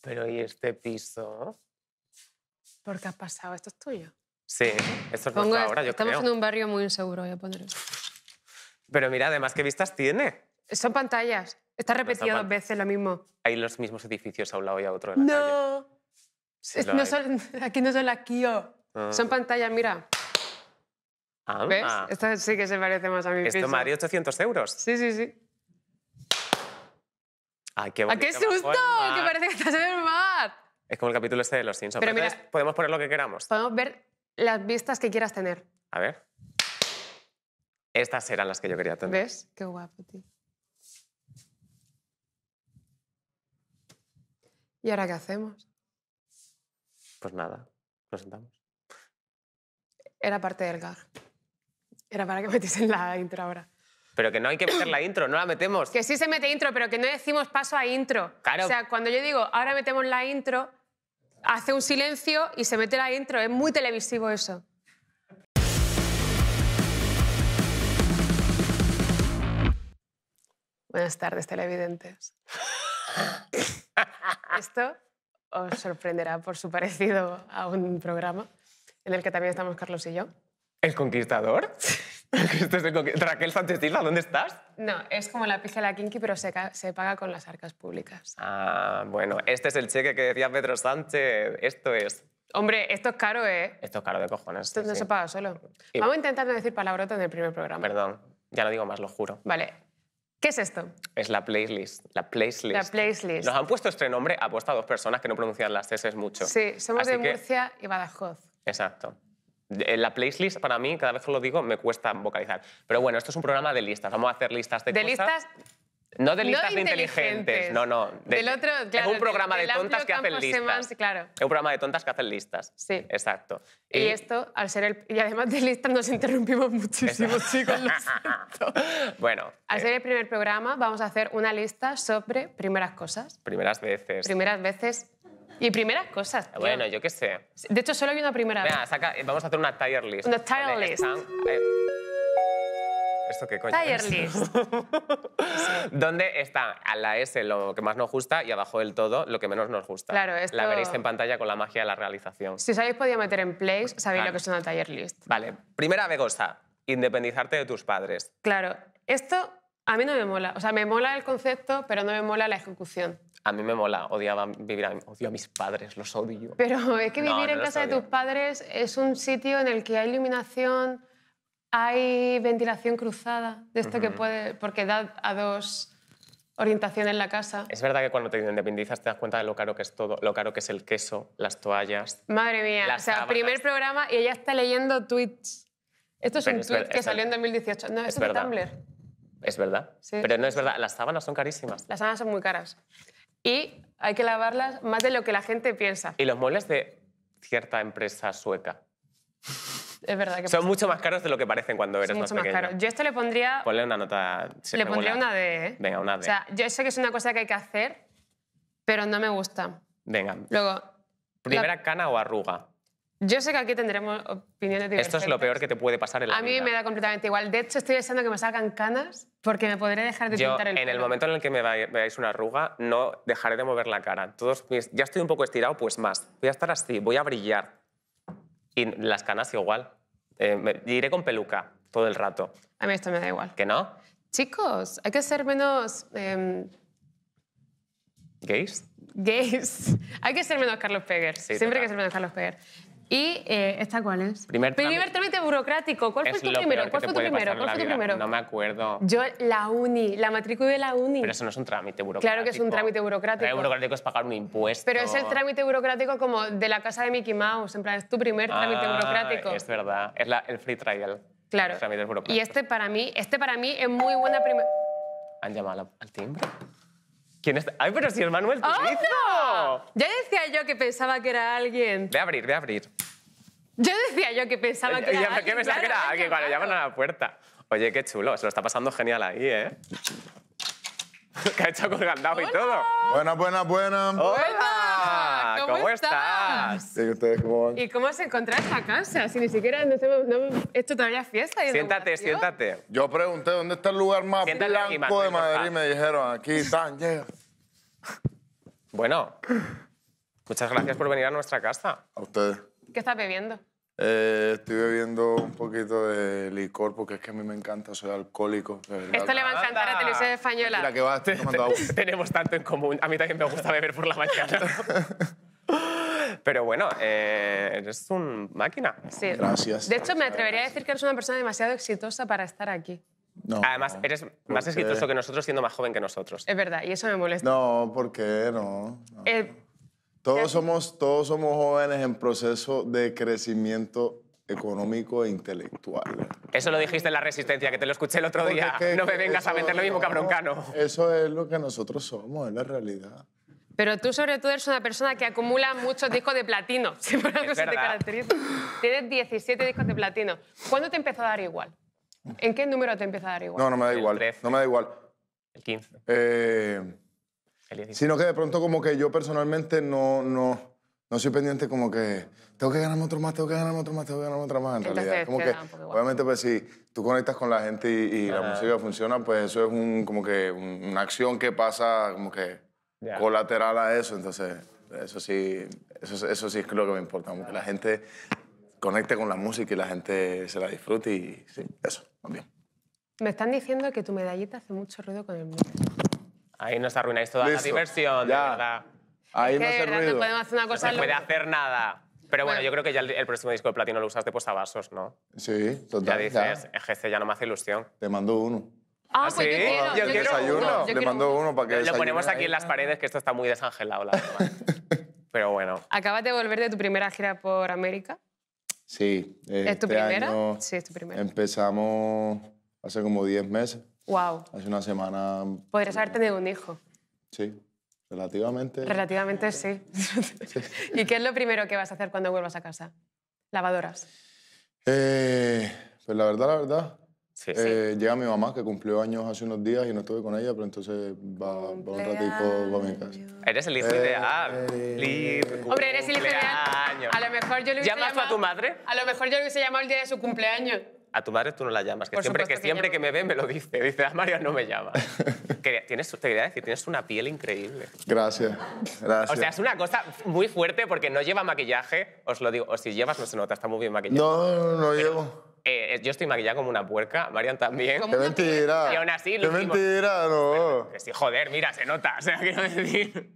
Pero ¿y este piso? ¿Por qué ha pasado? ¿Esto es tuyo? Sí, esto es Pongo, ahora, yo Estamos en un barrio muy inseguro, voy a poner Pero mira, además, ¿qué vistas tiene? Son pantallas. Está repetido dos veces lo mismo. Hay los mismos edificios a un lado y a otro. de la ¡No! Calle. no son, aquí no son las Kio. Son ah. pantallas, mira. ¿Ves? Esto sí que se parece más a mi Esto, Mario, 800 euros. Sí, sí, sí. Ay, ah, qué, qué susto! ¡Que parece que estás en el mar! Es como el capítulo este de Los Simpsons. Pero, mira, podemos poner lo que queramos. Podemos ver las vistas que quieras tener. A ver. Estas eran las que yo quería tener. ¿Ves? Qué guapo, ¿Y ahora qué hacemos? Pues nada, nos sentamos. Era parte del gag. Era para que metiesen la intro ahora. Pero que no hay que meter la intro, no la metemos. Que sí se mete intro, pero que no decimos paso a intro. O sea, cuando yo digo, ahora metemos la intro, hace un silencio y se mete la intro. Es muy televisivo eso. Buenas tardes, televidentes. Esto os sorprenderá por su parecido a un programa en el que también estamos Carlos y yo. ¿El conquistador? Raquel Sánchez ¿dónde estás? No, es como la pija la kinky, pero se, paga con las arcas públicas. Ah, bueno, este es el cheque que decía Pedro Sánchez. Esto es. Hombre, esto es caro, ¿eh? Esto es caro de cojones. Esto no se paga solo. Vamos a intentar decir palabrotas en el primer programa. Perdón, ya no digo más, lo juro. Vale, ¿Qué es esto? Es la playlist. La playlist. La playlist. Nos han puesto este nombre puesto a dos personas que no pronuncian las S mucho. Sí, somos de Murcia y Badajoz. Exacto. Eh, la playlist, para mí, cada vez que lo digo, me cuesta vocalizar. Pero bueno, esto es un programa de listas. Vamos a hacer listas de, ¿De listas? No de listas de inteligentes, no, no. del otro, es un programa de, tontas que hacen listas. claro. Es un programa de tontas que hacen listas. Sí. Exacto. Y, eh, esto, al ser el... Y además de listas nos interrumpimos muchísimo, chicos, lo bueno. Al eh. ser el primer programa vamos a hacer una lista sobre primeras cosas. Primeras veces. Primeras veces y primeras cosas. Bueno, yo qué sé. De hecho, solo hay una primera vez. vamos a hacer una tier list. Una tier list. Eh, ¿Esto qué coño? Tier list. Donde está a la S lo que más nos gusta y abajo del todo lo que menos nos gusta. Claro, esto... La veréis en pantalla con la magia de la realización. Si os habéis podido meter en Place, sabéis lo que es una tier list. Vale. Primera begosa, independizarte de tus padres. Claro. Esto a mí no me mola. O sea, me mola el concepto, pero no me mola la ejecución. A mí me mola. Odiaba vivir odio a mis padres, los odio. Pero es que vivir en casa de tus padres es un sitio en el que hay iluminación, hay ventilación cruzada, de esto que puede. porque da a dos orientaciones la casa. Es verdad que cuando te independizas te das cuenta de lo caro que es todo, lo caro que es el queso, las toallas. Madre mía, o sea, primer programa y ella está leyendo tweets. Esto es un tweet que salió en 2018. No, es, un verdad. Tumblr. Es verdad. Pero no es verdad, las sábanas son carísimas. Las sábanas son muy caras. Y hay que lavarlas más de lo que la gente piensa. Y los muebles de cierta empresa sueca. Es verdad que Son mucho más caros de lo que parecen cuando eres mucho más, más Yo esto le pondría... Ponle una nota... Le pondría una de... ¿eh? Venga, una D. O sea, yo sé que es una cosa que hay que hacer, pero no me gusta. Venga. Luego... ¿Primera cana o arruga? Yo sé que aquí tendremos opiniones divergentes. Esto es lo peor que te puede pasar en la vida. A mí me da completamente igual. De hecho, estoy deseando que me salgan canas porque me podré dejar de pintar el en En el momento en el que me veáis una arruga, no dejaré de mover la cara. Todos Ya estoy un poco estirado, pues más. Voy a estar así, voy a brillar. Y las canas igual. Eh, Iré con peluca todo el rato. A mí esto me da igual. ¿Que no? Chicos, hay que ser menos... Em, ¿Gays? Gays. hay que ser menos Carlos Peguer. Siempre hay que ser menos Carlos Peguer. ¿Y eh, esta cuál es? Primer trámite, burocrático. ¿Cuál fue tu primero? ¿Cuál fue tu primero? ¿Cuál fue tu primero? No me acuerdo. Yo, la uni, la matrícula de la uni. Pero eso no es un trámite burocrático. Claro que es un trámite burocrático. El burocrático es pagar un impuesto. Pero es el trámite burocrático como de la casa de Mickey Mouse. En es tu primer trámite burocrático. Es verdad. Es el free trial. Claro. Y este para mí, este para mí es muy buena primera. ¿Han llamado al timbre? ¿Quién está? ¡Ay, pero si es Manuel Turizo! no! Ya decía yo que pensaba que era alguien. Ve a abrir, ve a abrir. Yo decía yo que pensaba que era alguien. ¿Qué que pensaba que era alguien cuando llaman a la puerta. Oye, qué chulo, se lo está pasando genial ahí, ¿eh? que ha hecho y todo. Buenas, buenas, buenas. ¡Hola! ¿Cómo, estás? ¿Y cómo van? ¿Y cómo se encuentra esta casa? Si ni siquiera no hemos todavía fiesta. siéntate, siéntate. Yo pregunté dónde está el lugar más blanco de Madrid y me dijeron, aquí están, Bueno, muchas gracias por venir a nuestra casa. A ustedes. ¿Qué estás bebiendo? Eh, estoy bebiendo un poquito de licor porque es que a mí me encanta, soy alcohólico. Esto le va a encantar a Televisión Española. Tenemos tanto en común. A mí también me gusta beber por la mañana. Pero bueno, eh, eres una máquina. Sí. Gracias. De hecho, me atrevería a decir que eres una persona demasiado exitosa para estar aquí. Además, eres más exitoso que nosotros siendo más joven que nosotros. Es verdad, y eso me molesta. No, ¿por qué? no. Eh, todos somos, todos somos jóvenes en proceso de crecimiento económico e intelectual. Eso lo dijiste en La Resistencia, que te lo escuché el otro día. no me vengas a meter lo mismo, cabroncano. Eso es lo que nosotros somos, es la realidad. Pero tú, sobre todo, eres una persona que acumula muchos discos de platino. Si por Tienes 17 discos de platino. ¿Cuándo te empezó a dar igual? ¿En qué número te empezó a dar igual? No, no me da igual. No me da igual. El 15. Eh... Sino que de pronto como que yo personalmente no, no, no soy pendiente como que tengo que ganarme otro más, tengo que ganarme otro más, tengo que ganarme otra más en realidad. Como que, obviamente pues si tú conectas con la gente y, la música funciona, pues eso es un, como que una acción que pasa como que colateral a eso. Entonces eso sí, eso, eso sí es lo que me importa, como que la gente conecte con la música y la gente se la disfrute y sí, eso, también. Me están diciendo que tu medallita hace mucho ruido con el mundo Ahí nos arruináis toda la diversión, de verdad. Ahí no se No podemos hacer una cosa. No se puede hacer nada. Pero bueno, yo creo que ya el, próximo disco de platino lo usas de posavasos, ¿no? Sí, total. Ya dices, este ya no me hace ilusión. Te mando uno. Ah, ¿Sí? ¿Ah, pues yo quiero, yo quiero Uno, Le mando uno para que Lo ponemos aquí en las paredes, que esto está muy desangelado, la verdad. Pero bueno. Acabas de volver de tu primera gira por América. Sí. ¿Es tu este primera? sí, es tu primera. Empezamos hace como 10 meses. Wow. Hace una semana... Podrías eh, haber tenido un hijo. Sí, relativamente. Relativamente sí. ¿Y qué es lo primero que vas a hacer cuando vuelvas a casa? Lavadoras. Eh, pues la verdad, la verdad, eh, Llega mi mamá, que cumplió años hace unos días y no estuve con ella, pero entonces va, va un ratito va a mi casa. Eres el hijo ideal. Hombre, eres el hijo ideal. A lo mejor yo le hubiese llamado, a tu madre? A lo mejor yo le hubiese llamado el día de su cumpleaños a tu madre tú no la llamas, que siempre, que, siempre que me ve me lo dice. Dice, a ah, María no me llama. tienes, te quería decir, tienes una piel increíble. Gracias, gracias. O sea, es una cosa muy fuerte porque no lleva maquillaje, os lo digo, o si llevas no se nota, está muy bien maquillado. No, no, llevo. Eh, yo estoy maquillada como una puerca, Marian también. ¡Qué mentira! Y aún así ¡Qué mentira, no! estoy sí, joder, mira, se nota, o sea, quiero decir...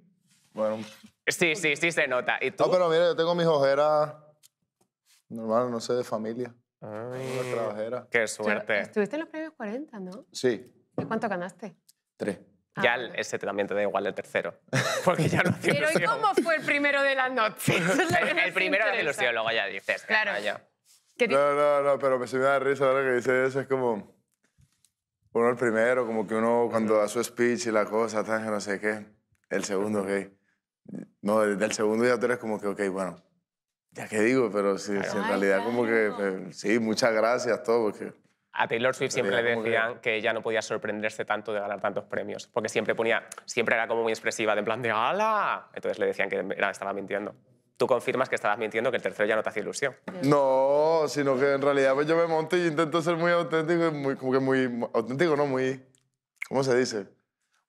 Bueno... Sí, sí, sí se nota. ¿Y tú? No, ah, pero mira, yo tengo mis ojeras normal, no sé, de familia. Ah. una trabajera. Qué suerte. Estuviste en los premios 40, ¿no? Sí. ¿Y cuánto ganaste? Tres. Ah, ya ese también te da igual el tercero. Porque ya no Pero ¿y cómo fue el primero de la noche? el, primero de ilusión, luego ya dices. Claro. No, no, no, pero se me da risa ahora que dices eso. Es como. Uno el primero, como que uno cuando da su speech y la cosa, tan no sé qué. El segundo, ok. No, del segundo ya tú eres como que, ok, bueno, ya que digo, pero sí, en realidad como que... Eh, sí, muchas gracias, todo, porque... A Taylor Swift siempre le decían que... ya ella no podía sorprenderse tanto de ganar tantos premios, porque siempre ponía, siempre era como muy expresiva, de en plan de ¡ala! Entonces le decían que era, estaba mintiendo. Tú confirmas que estabas mintiendo, que el tercero ya no te hace ilusión. No, sino que en realidad pues yo me monto y intento ser muy auténtico, muy, como que muy auténtico, ¿no? Muy, ¿cómo se dice?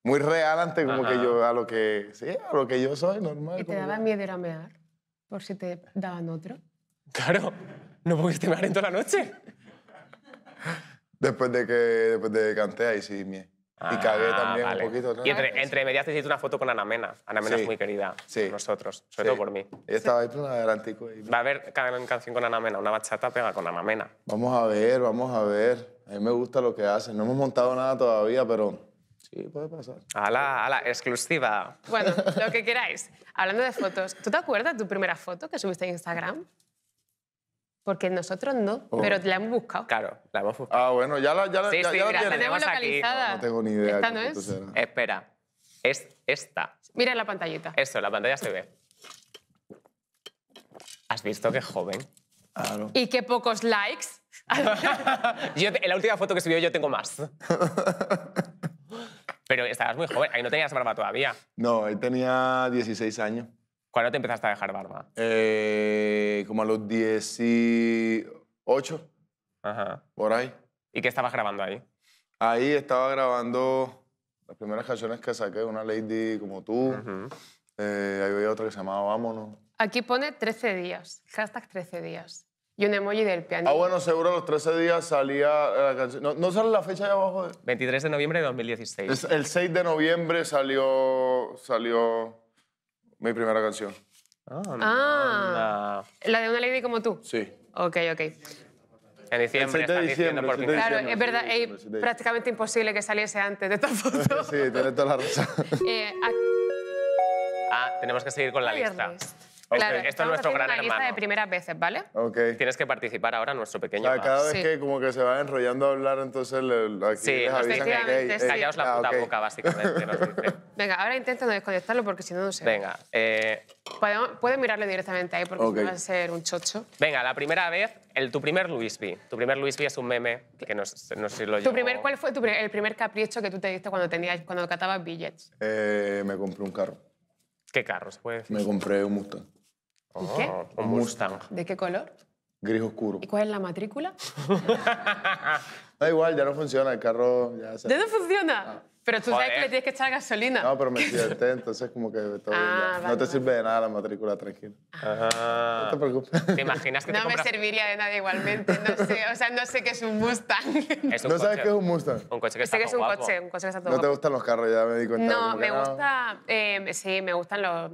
Muy real ante como que yo, a lo que, sí, a lo que yo soy, normal. ¿Y te daba miedo ir a mear? Por si te daban otro. Claro, no podías temer en toda la noche. Después de que después de canté, ahí sí, mie. y ah, cagué también un poquito. ¿no? Y entre, medias te hiciste una foto con Ana Mena. Ana Mena es muy querida sí. por nosotros, sobre todo por mí. Ella estaba ahí por adelantico. Y... Va a haber canción con Ana Mena, una bachata pega con Ana Mena. Vamos a ver, vamos a ver. A mí me gusta lo que hacen. No hemos montado nada todavía, pero Sí, puede pasar. ¡Hala, hala! Exclusiva. Bueno, lo que queráis. Hablando de fotos, ¿tú te acuerdas de tu primera foto que subiste a Instagram? Porque nosotros no, pero oh. pero la hemos buscado. Claro, la hemos buscado. Ah, bueno, ya la, ya la, sí, la tenemos localizada. No, tengo ni idea. ¿Esta no es? Espera, es esta. Mira la pantallita. Eso, la pantalla se ve. ¿Has visto qué joven? Claro. Y qué pocos likes. en la última foto que subió yo tengo más. Pero estabas muy joven, ahí no tenías barba todavía. No, ahí tenía 16 años. ¿Cuándo te empezaste a dejar barba? Eh, como a los 18. Ajá. Por ahí. ¿Y qué estabas grabando ahí? Ahí estaba grabando las primeras canciones que saqué, una Lady como tú. Eh, ahí había otra que se llamaba Vámonos. Aquí pone 13 días, hashtag 13 días y un emoji del piano. Ah, bueno, seguro los 13 días salía la canción. ¿No, ¿no sale la fecha ahí abajo? 23 de noviembre de 2016. el 6 de noviembre salió, salió mi primera canción. Ah. La de una lady como tú. Sí. Ok, ok. En El diciembre, de diciembre, diciendo por Claro, es verdad, es prácticamente imposible que saliese antes de esta foto. Sí, tiene toda la razón. Eh, ah, tenemos que seguir con la lista. Esto es nuestro gran una lista de primeras veces, ¿vale? Ok. Tienes que participar ahora, nuestro pequeño. cada vez que como que se va enrollando a hablar, entonces aquí Sí, les avisan que Callaos la ah, puta boca, básicamente. Venga, ahora intento no desconectarlo porque si no, no sé. Venga, eh, Podemos- puedes mirarlo directamente ahí porque va a ser un chocho. venga, la primera vez, el, tu primer Luis V. Tu primer Luis V es un meme que no, sé- si lo ¿Tu primer, ¿Cuál fue tu el primer capricho que tú te diste cuando, tenías, cuando catabas billets? Eh, me compré un carro. ¿Qué carro Me compré un Mustang. ¿Y ah, qué? Un Mustang. ¿De qué color? Gris oscuro. ¿Y cuál es la matrícula? da igual, ya no funciona, el carro ya se... ¿Ya no funciona? Ah. Pero tú sabes que le tienes que echar gasolina. No, pero me accidenté, entonces como que ah, No te sirve de nada la matrícula, tranquilo. Ah. No te preocupes. ¿Te imaginas que No te compras... me serviría de nada igualmente. No sé, o sea, no sé qué es un Mustang. ¿No sabes qué es un Mustang? Un coche que este está es un coche, todo ¿No te gustan los carros? Ya me di cuenta. No, me gusta... Eh, sí, me gustan los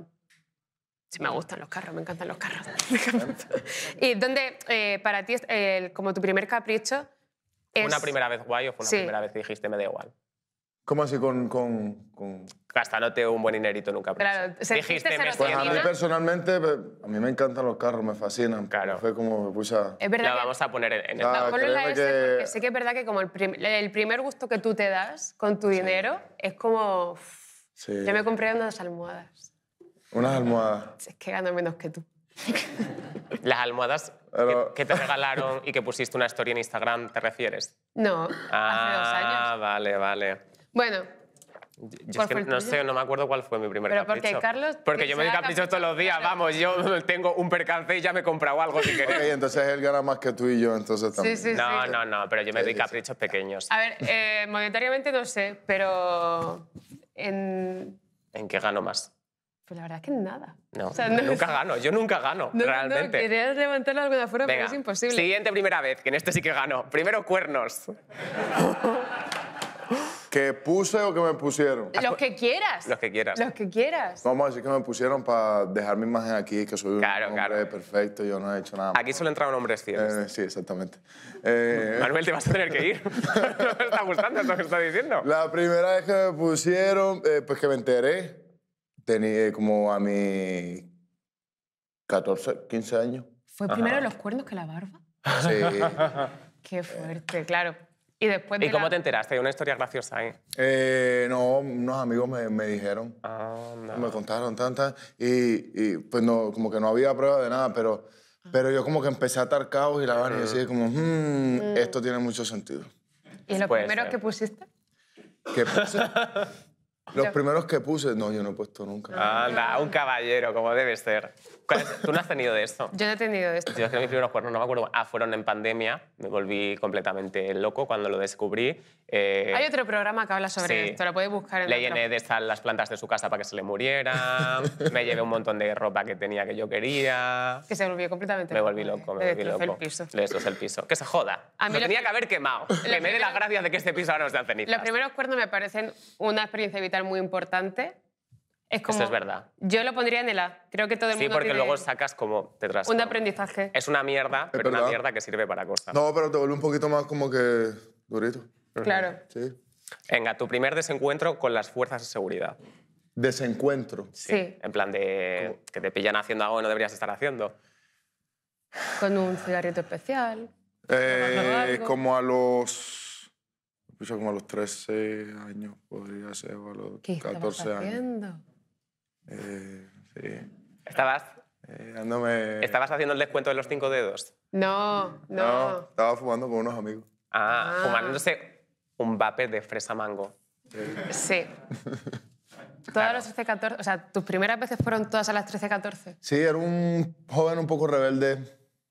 Sí, me gustan los carros, me encantan los carros. ¿Y dónde, eh, para ti, como tu primer capricho? Es... ¿Una primera vez guay o fue una primera vez que dijiste me da igual? ¿Cómo así con...? con, con... Gastándote un buen dinerito nunca. Claro, dijiste... Me pues a mí personalmente, eh, a mí me encantan los carros, me fascinan. Claro. Fue como me puse a... Es verdad vamos a poner en, el... Ah, que... sé que es verdad que como el, primer gusto que tú te das con tu dinero es como... Sí. Yo me compré unas almohadas. Unas almohadas. Es que gano menos que tú. Las almohadas que, te regalaron y que pusiste una historia en Instagram, ¿te refieres? No, ah, hace dos ah, años. Ah, vale, vale. Bueno. Yo es que no sé, no me acuerdo cuál fue mi primer Pero Porque, Carlos, porque yo me doy caprichos todos los días, vamos, yo tengo un percance y ya me he comprado algo si querés. entonces él gana más que tú y yo, entonces también. Sí, sí, no, no, no, pero yo me doy caprichos pequeños. A ver, eh, monetariamente no sé, pero en... ¿En qué gano más? Pues la verdad es que nada. No, nunca gano, yo nunca gano, realmente. No, querías levantar algo de afuera, pero es imposible. Siguiente primera vez, que en este sí que gano. Primero cuernos. ¿Que puse o que me pusieron? Los que quieras. Los que quieras. Los que quieras. Vamos a decir que me pusieron para dejar mi imagen aquí, que soy un hombre perfecto, yo no he hecho nada. Aquí solo entraban hombres fieles. Eh, sí, exactamente. Eh... Manuel, te vas a tener que ir. no me está gustando lo que está diciendo. La primera vez que me pusieron, eh, pues que me enteré tenía eh, como a mis 14, 15 años. ¿Fue primero los cuernos que la barba? Sí. Qué fuerte, claro. ¿Y, después de ¿Y cómo te enteraste? Hay una historia graciosa ahí. ¿eh? Eh, no, unos amigos me, me dijeron. Me contaron tantas. Y, pues no, como que no había prueba de nada, pero, ah. pero yo como que empecé a atar caos y la barba. y así mm. como, hmm, mm. esto tiene mucho sentido. ¿Y lo primero que pusiste? ¿Qué puse? Los primeros que puse, no, yo no he puesto nunca. Anda, ah. un caballero, como debe ser. ¿Tú no has tenido de esto? Yo no he tenido de esto. Yo es que mis primeros cuernos, no me acuerdo. Ah, fueron en pandemia. Me volví completamente loco cuando lo descubrí. Eh, Hay otro programa que habla sobre esto, lo puedes buscar en Le llené de sal las plantas de su casa para que se le murieran. me llevé un montón de ropa que tenía que yo quería. Que se volvió completamente Me volví loco, me volví loco. Le destrozó el piso. Que se joda. lo, tenía que... haber quemado. que me dé las gracias de que este piso ahora no sea cenizas. Los primeros cuernos me parecen una experiencia vital muy importante es Eso es verdad. Yo lo pondría en el A. Creo que todo el mundo. Sí, porque luego sacas como Un aprendizaje. Es una mierda, pero una mierda que sirve para cosas. No, pero te vuelve un poquito más como que durito. Claro. Sí. Venga, tu primer desencuentro con las fuerzas de seguridad. Desencuentro. Sí. En plan de que te pillan haciendo algo que no deberías estar haciendo. Con un cigarrito especial. Eh, como a los pues como a los 13 años, podría ser, o a los 14 años. Eh, sí. ¿Estabas? Eh, ¿Estabas haciendo el descuento de los cinco dedos? No, no. estaba fumando con unos amigos. Ah, ah, fumándose un vape de fresa mango. Eh. Sí. Todas las 13, 14, o sea, tus primeras veces fueron todas a las 13, 14. Sí, era un joven un poco rebelde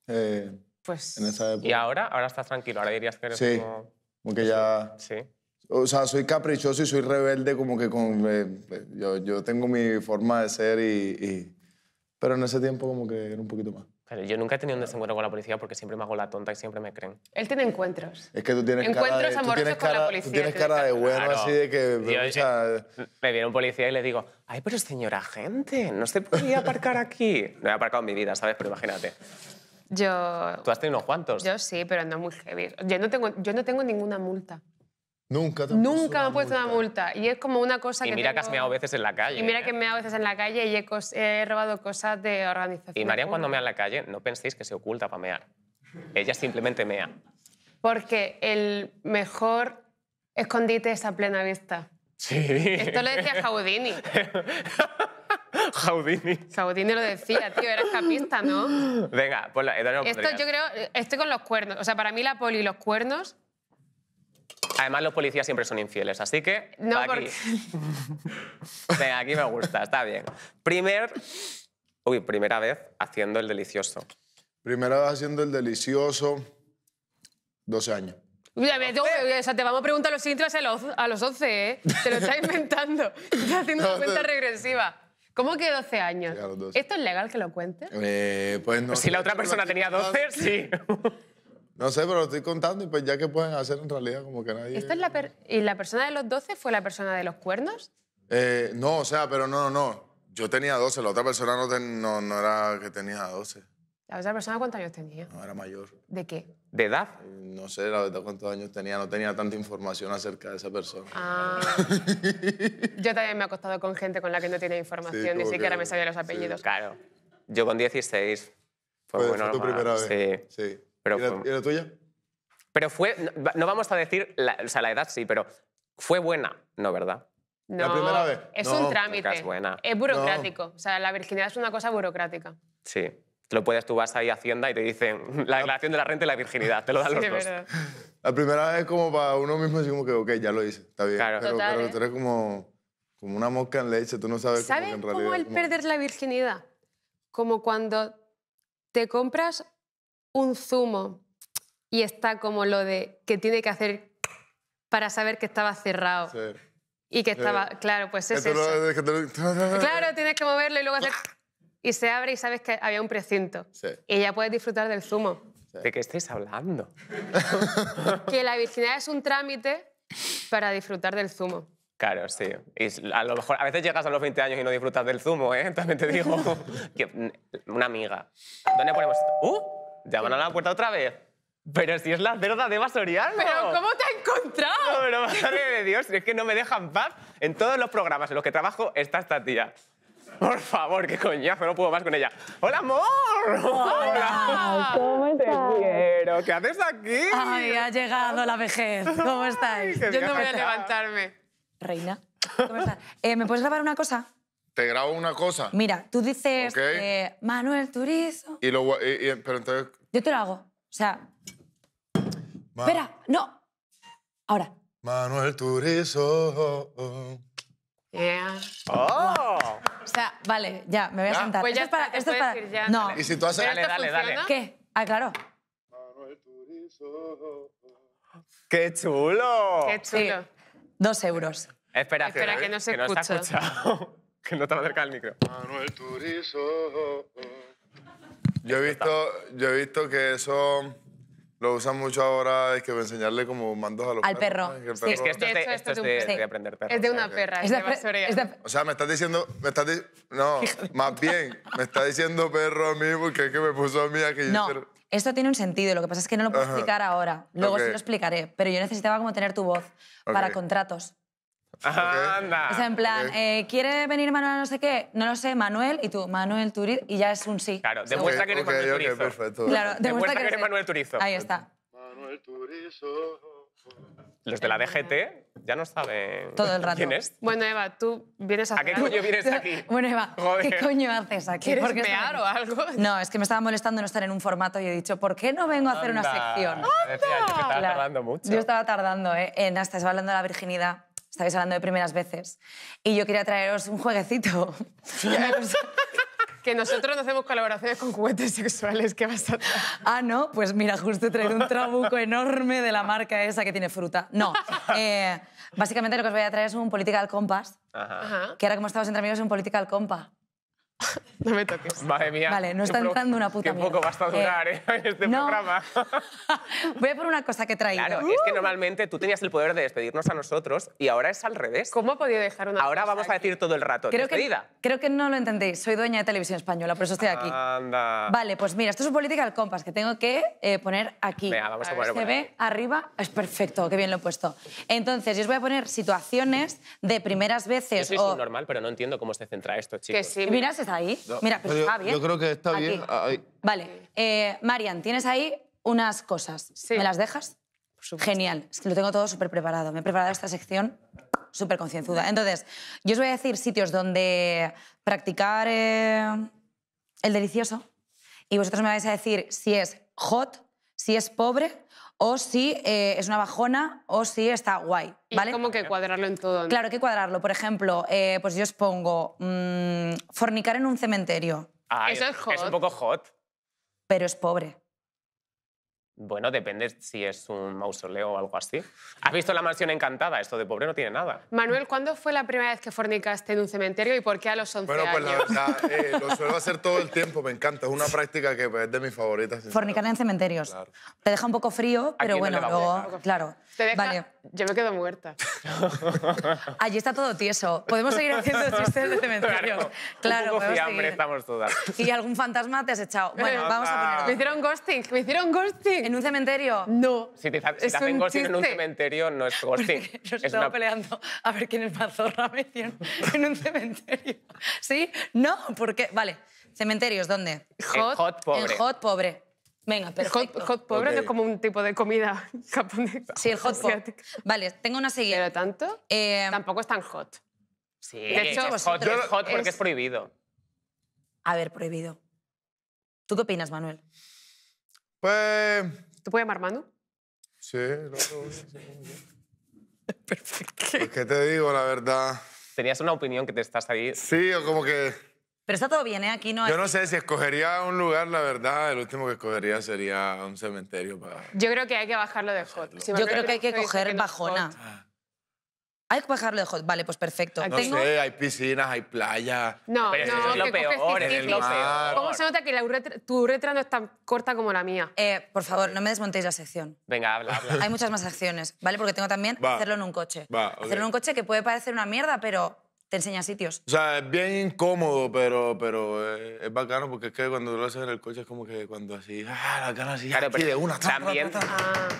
eh, pues, ¿Y ahora? Ahora estás tranquilo, ahora dirías que eres sí, como... como que ya... Sí o sea, soy caprichoso y soy rebelde, como que con, eh, yo, yo, tengo mi forma de ser y, Pero en ese tiempo como que era un poquito más. yo nunca he tenido un desencuentro con la policía porque siempre me hago la tonta y siempre me creen. Él tiene encuentros. Es que tú tienes encuentros amorosos con la policía. Tú tienes cara de bueno así de que... Eh, me viene un policía y le digo, ay, pero señora agente, no se podía aparcar aquí. No he aparcado en mi vida, ¿sabes? Pero imagínate. Yo... ¿Tú has tenido unos cuantos? Yo sí, pero no muy heavy. Yo no tengo, yo no tengo ninguna multa. Nunca Nunca me ha puesto una multa. Y es como una cosa y que. mira que has meado veces en la calle. Y mira ¿eh? que he meado veces en la calle y he, robado cosas de organización. Y María, cuando mea en la calle, no penséis que se oculta para mear. Ella simplemente mea. Porque el mejor escondite es a plena vista. Sí. Esto lo decía Jaudini. Jaudini. Jaudini lo decía, tío, Era escapista, ¿no? Venga, pues la Esto yo creo, estoy con los cuernos. O sea, para mí la poli y los cuernos Además, los policías siempre son infieles, así que. No, aquí. aquí me gusta, está bien. Primer. Uy, primera vez haciendo el delicioso. Primera vez haciendo el delicioso, 12 años. o sea, te vamos a preguntar los siguiente, a los, a los 11, ¿eh? Te lo estás inventando. Estás haciendo una cuenta regresiva. ¿Cómo que 12 años? ¿Esto es legal que lo cuentes? Eh, pues no. Si la otra persona tenía 12, sí. No sé, pero lo estoy contando y pues ya que pueden hacer en realidad como que nadie... es la ¿Y la persona de los 12 fue la persona de los cuernos? Eh, no, o sea, pero no, no, no. Yo tenía 12, la otra persona no, no, era que tenía 12. ¿La otra persona cuántos años tenía? No, era mayor. ¿De qué? ¿De edad? Eh, no sé, la verdad, cuántos años tenía. No tenía tanta información acerca de esa persona. Ah. Yo también me he acostado con gente con la que no tiene información, ni siquiera me sabía los apellidos. Claro. Yo con 16 fue, pues fue tu primera vez. Sí. sí. Pero ¿Y, la, tuya? Pero fue, no, vamos a decir, la, o sea, la edad sí, pero fue buena, ¿no, verdad? No, la primera vez. Es un trámite. Es, burocrático. O sea, la virginidad es una cosa burocrática. Sí. Te lo puedes, tú vas ahí a Hacienda y te dicen la declaración de la renta y la virginidad. Te lo dan los dos. Verdad. La primera vez como para uno mismo, así como que, ok, ya lo hice, está bien. Claro. Pero, pero ¿eh? tú eres como, como una mosca en leche, tú no sabes cómo, el perder la virginidad? Como cuando te compras un zumo y está como lo de que tiene que hacer para saber que estaba cerrado. Y que estaba, claro, pues es eso. claro, tienes que moverlo y luego hacer... Y se abre y sabes que había un precinto. Y ya puedes disfrutar del zumo. ¿De qué estáis hablando? que la virginidad es un trámite para disfrutar del zumo. Claro, sí. Y a lo mejor a veces llegas a los 20 años y no disfrutas del zumo, ¿eh? También te digo. que, mm, una amiga. ¿Dónde ponemos ¡Uh! Llaman a la puerta otra vez. Pero si es la cerda de Vasoriano. Pero ¿cómo te ha encontrado? No, pero madre de Dios, es que no me dejan paz. En todos los programas en los que trabajo está esta tía. Por favor, qué coñazo, no puedo más con ella. ¡Hola, amor! ¡Hola! ¿Cómo estás? Te quiero. ¿Qué haces aquí? Ay, ha llegado la vejez. ¿Cómo estáis? Yo no voy a levantarme. Reina, ¿cómo estás? Eh, ¿Me puedes grabar una cosa? te grabo una cosa. Mira, tú dices eh, Manuel Turizo. Y lo, pero entonces... Yo te lo hago. O sea. Espera, no. Ahora. Manuel Turizo. Yeah. Oh. O sea, vale, ya, me voy a sentar. Pues ya esto es para. Esto para... no. Y si tú haces. Dale, dale, dale. ¿Qué? Ah, claro. Manuel Turizo. ¡Qué chulo! ¡Qué chulo! Dos euros. Espera, Espera que, no se escucha. Que no estaba cerca del micro. Manuel Turizo. Yo he visto, yo he visto que eso lo usan mucho ahora, es que a enseñarle como mandos a los Al perros. perro. Es Es esto es de, aprender perros. Es de una perra, es de O sea, me estás diciendo, me estás no, más bien, me estás diciendo perro a mí porque es que me puso a mí a que No, esto tiene un sentido, lo que pasa es que no lo puedo explicar ahora, luego sí lo explicaré, pero yo necesitaba como tener tu voz para contratos. Anda. O sea, en plan, eh, ¿quiere venir Manuel no sé qué? No lo sé, Manuel, y tú, Manuel Turiz, y ya es un sí. Claro, demuestra que eres Manuel Turizo. Perfecto. Claro, demuestra, que eres Manuel Turizo. Ahí está. Manuel Turizo. Los de la DGT ya no saben Todo el rato. quién es. Bueno, Eva, tú vienes a... ¿A qué coño vienes aquí? Bueno, Eva, ¿qué coño haces aquí? ¿Quieres Porque pear o algo? No, es que me estaba molestando no estar en un formato y he dicho, ¿por qué no vengo a hacer una sección? Anda. yo estaba tardando mucho. Yo estaba tardando, ¿eh? En hasta va hablando de la virginidad estáis hablando de primeras veces, y yo quería traeros un jueguecito. que nosotros no hacemos colaboraciones con juguetes sexuales, ¿qué vas a traer? Ah, no, pues mira, justo he un trabuco enorme de la marca esa que tiene fruta. No, eh, básicamente lo que os voy a traer es un Political Compass, Ajá. que ahora como estamos entre amigos es un Political Compass. No me toques. Madre mía. Vale, no está entrando una puta Qué poco vas a durar en eh, ¿eh? este programa. Voy a por una cosa que he Claro, es que normalmente tú tenías el poder de despedirnos a nosotros y ahora es al revés. ¿Cómo he podido dejar una Ahora vamos a decir todo el rato, creo despedida. creo que no lo entendéis. Soy dueña de Televisión Española, por eso estoy aquí. Anda. Vale, pues mira, esto es un política al compás que tengo que eh, poner aquí. vamos a, Se ve arriba. Es perfecto, qué bien lo he puesto. Entonces, yo os voy a poner situaciones de primeras veces. Yo normal, pero no entiendo cómo se centra esto, chicos. Que sí, ahí? Mira, pero, está bien. Yo creo que está bien. Vale. Eh, Marian, tienes ahí unas cosas. ¿Me las dejas? Genial. lo tengo todo súper preparado. Me he preparado esta sección súper concienzuda. Entonces, yo os voy a decir sitios donde practicar eh, el delicioso y vosotros me vais a decir si es hot, si es pobre o si eh, es una bajona o si está guay. ¿vale? como que cuadrarlo en todo. Claro, hay que cuadrarlo. Por ejemplo, eh, pues yo os pongo mm, fornicar en un cementerio. Eso es hot. Es un poco hot. Pero es pobre. Bueno, depende si es un mausoleo o algo así. ¿Has visto La Mansión Encantada? Esto de pobre no tiene nada. Manuel, ¿cuándo fue la primera vez que fornicaste en un cementerio y por qué a los 11 bueno, pues la verdad, eh, lo suelo hacer todo el tiempo, me encanta. Es una práctica que es de mis favoritas. Fornicar en cementerios. Te deja un poco frío, pero bueno, luego... Claro. Te Vale. Yo me quedo muerta. Allí está todo tieso. Podemos seguir haciendo chistes de cementerio. Claro, claro un poco estamos todas. Y algún fantasma te has echado. Bueno, vamos a poner Me hicieron ghosting, me hicieron ghosting. ¿En un cementerio? No. Si te, si te hacen ghosting en un cementerio, no es ghosting. yo es estaba peleando a ver quién es más zorra me hicieron en un cementerio. ¿Sí? No, porque... Vale, cementerios, ¿dónde? Hot, el hot pobre. El hot pobre. Venga, perfecto. Hot, hot pot, es como un tipo de comida japonesa. Sí, el hot pot. Vale, tengo una siguiente. ¿Pero tanto? Eh, tampoco es tan hot. Sí, de hecho, es hot, porque es... prohibido. A ver, prohibido. ¿Tú qué opinas, Manuel? Pues... ¿Tú puedes llamar Manu? Sí, Perfecto. Pues, ¿Qué te digo la verdad. Tenías una opinión que te estás ahí... Sí, o como que... Pero está todo bien, ¿eh? Aquí no Yo no sé si escogería un lugar, la verdad, el último que escogería sería un cementerio Yo creo que hay que bajarlo de hot. Yo creo que hay que coger bajona. Ah. Hay que bajarlo de hot. Vale, pues perfecto. No sé, hay piscinas, hay playas. No, Pero no, es lo peor, es lo ¿Cómo se nota que tu uretra no es tan corta como la mía? Eh, por favor, no me desmontéis la sección. Venga, habla, Hay muchas más acciones, ¿vale? Porque tengo también hacerlo en un coche. Hacerlo en un coche que puede parecer una mierda, pero te enseña sitios. O sea, es bien incómodo, pero, pero eh, es, bacano porque es que cuando lo haces en el coche es como que cuando así, ah, la cara así, aquí de una. También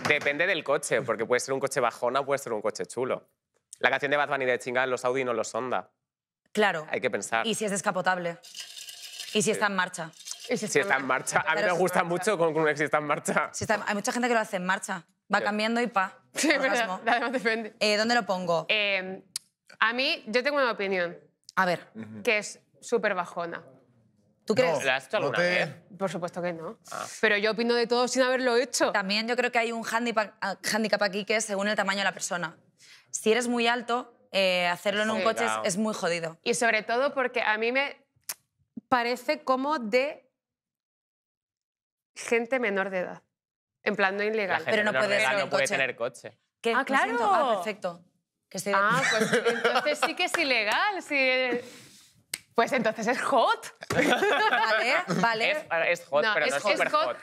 depende del coche, porque puede ser un coche bajona, puede ser un coche chulo. La canción de Bad Bunny de chingada, los Audi no los Honda. Claro. Hay que pensar. Y si es descapotable. Y si está en marcha. ¿Y si, está, en marcha. A mí me gusta mucho con un si está en marcha. está, hay mucha gente que lo hace en marcha. Va cambiando y pa. Sí, pero además depende. Eh, ¿Dónde lo pongo? Em, a mí, yo tengo una opinión. A ver. Que es súper bajona. ¿Tú crees? No, ¿La Por supuesto que no. Ah. Pero yo opino de todo sin haberlo hecho. También yo creo que hay un handicap, ah, aquí que es según el tamaño de la persona. Si eres muy alto, eh, hacerlo en un coche es, muy jodido. Y sobre todo porque a mí me parece como de gente menor de edad. En plan, no ilegal. Pero no puede, tener coche. Ah, ah, claro. perfecto. Ah, pues entonces sí que es ilegal. Sí. Pues entonces es hot. Vale, vale. Es, hot, pero es no es hot. hot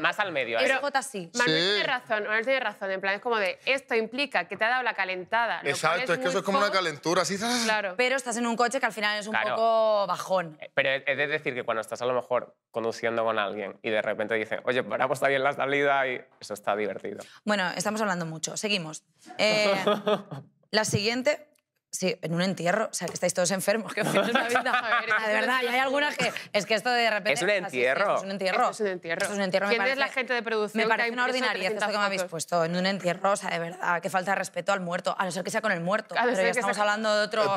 más al medio. ¿eh? J sí. Manuel tiene razón, Manuel tiene razón. En plan, es como de, esto implica que te ha dado la calentada. Exacto, es, que eso es como una calentura, Sí, ¡ah! Claro. Pero estás en un coche que al final es un poco bajón. Eh, pero es decir que cuando estás a lo mejor conduciendo con alguien y de repente dicen, oye, paramos pues está bien la salida y eso está divertido. Bueno, estamos hablando mucho. Seguimos. Eh, la siguiente Sí, en un entierro, o sea, que estáis todos enfermos, que una vida. Ah, de verdad, y hay algunas que es que esto de repente es un entierro. Es, un entierro. Es un entierro. Es un entierro. ¿Quién parece, es la gente de producción? Me parece una ordinaria esto que me habéis puesto en un entierro, o sea, de verdad, Qué falta de respeto al muerto, a no ser que sea con el muerto, a pero ya estamos hablando de otro.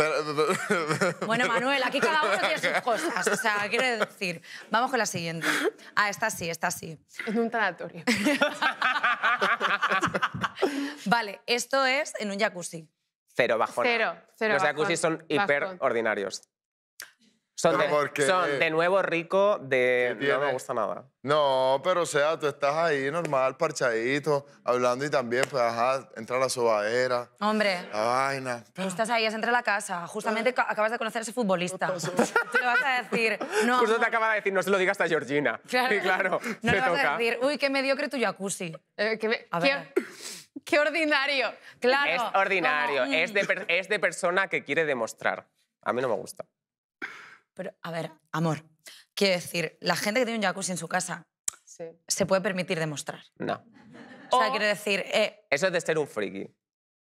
bueno, Manuel, aquí cada uno tiene sus cosas, o sea, quiere decir, vamos con la siguiente. Ah, esta sí, esta sí. En un tanatorio. vale, esto es en un jacuzzi cero bajona. Cero, cero Los jacuzzis son hiperordinarios. ordinarios. Son, de, son de nuevo rico, de no me gusta nada. No, pero o sea, tú estás ahí normal, parchadito, hablando y también, pues, ajá, entra la sobadera. Hombre. La vaina. Estás ahí, es entre la casa. Justamente ah. acabas de conocer a ese futbolista. te le vas a decir, no. Justo te acaba de decir, no se lo digas a Georgina. Claro. Y claro, no vas toca. a decir, uy, qué mediocre tu jacuzzi. Eh, a ver. Qué ordinario, claro. Es ordinario, ah. es de, persona que quiere demostrar. A mí no me gusta. Pero, a ver, amor, quiero decir, la gente que tiene un jacuzzi en su casa se puede permitir demostrar. No. O, sea, quiero decir... Eh, eso es de ser un friki.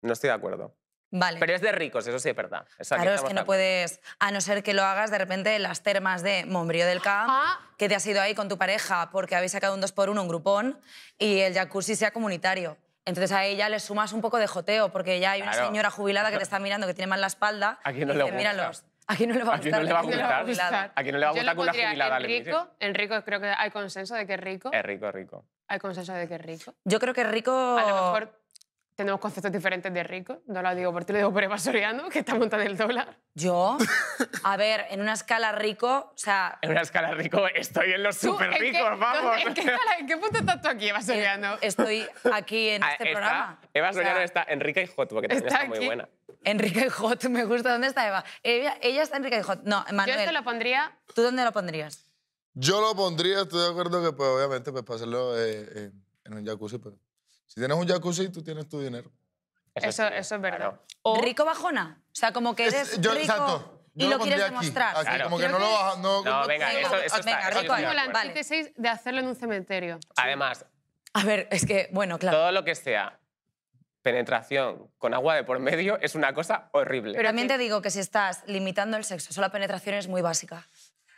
No estoy de acuerdo. Vale. Pero es de ricos, eso sí es verdad. claro, es que no puedes, a no ser que lo hagas de repente en las termas de Mombrío del Camp, que te has ido ahí con tu pareja porque habéis sacado un 2x1, un grupón, y el jacuzzi sea comunitario. Entonces a ella le sumas un poco de joteo, porque ya hay una señora jubilada que te está mirando, que tiene mal la espalda. ¿A no le le va a gustar? Aquí no le va a gustar? no le va a gustar con una jubilada? Enrico, Enrico, creo que hay consenso de que es rico. Es rico, es rico. ¿Hay consenso de que es rico? Yo creo que es rico... A tenemos conceptos diferentes de rico. No lo digo por ti, lo digo por Eva Soriano, que está montada en el dólar. ¿Yo? A ver, en una escala rico, o sea... En una escala rico estoy en los súper ricos, vamos. ¿en qué, punto estás tú aquí, Eva eh, Soriano? Estoy aquí en ah, este programa. Eva Soriano está en Rica y Hot, porque también está, muy buena. Enrique y Hot, me gusta. ¿Dónde está Eva? Ella, está en rica y Hot. No, Manuel. Yo esto lo pondría... ¿Tú dónde lo pondrías? Yo lo pondría, estoy de acuerdo que pues obviamente pues para hacerlo eh, en un jacuzzi, pero... Pues. Si tienes un jacuzzi, tú tienes tu dinero. Eso, eso es verdad. O, rico bajona. O sea, como que eres es, yo, rico exacto. y lo, quieres demostrar. Aquí, Como que, no lo bajas. No, no, venga, eso, eso venga, está. Rico, es como la antítesis de hacerlo en un cementerio. Además. A ver, es que, bueno, claro. Todo lo que sea penetración con agua de por medio es una cosa horrible. Pero también te digo que si estás limitando el sexo, solo la penetración es muy básica.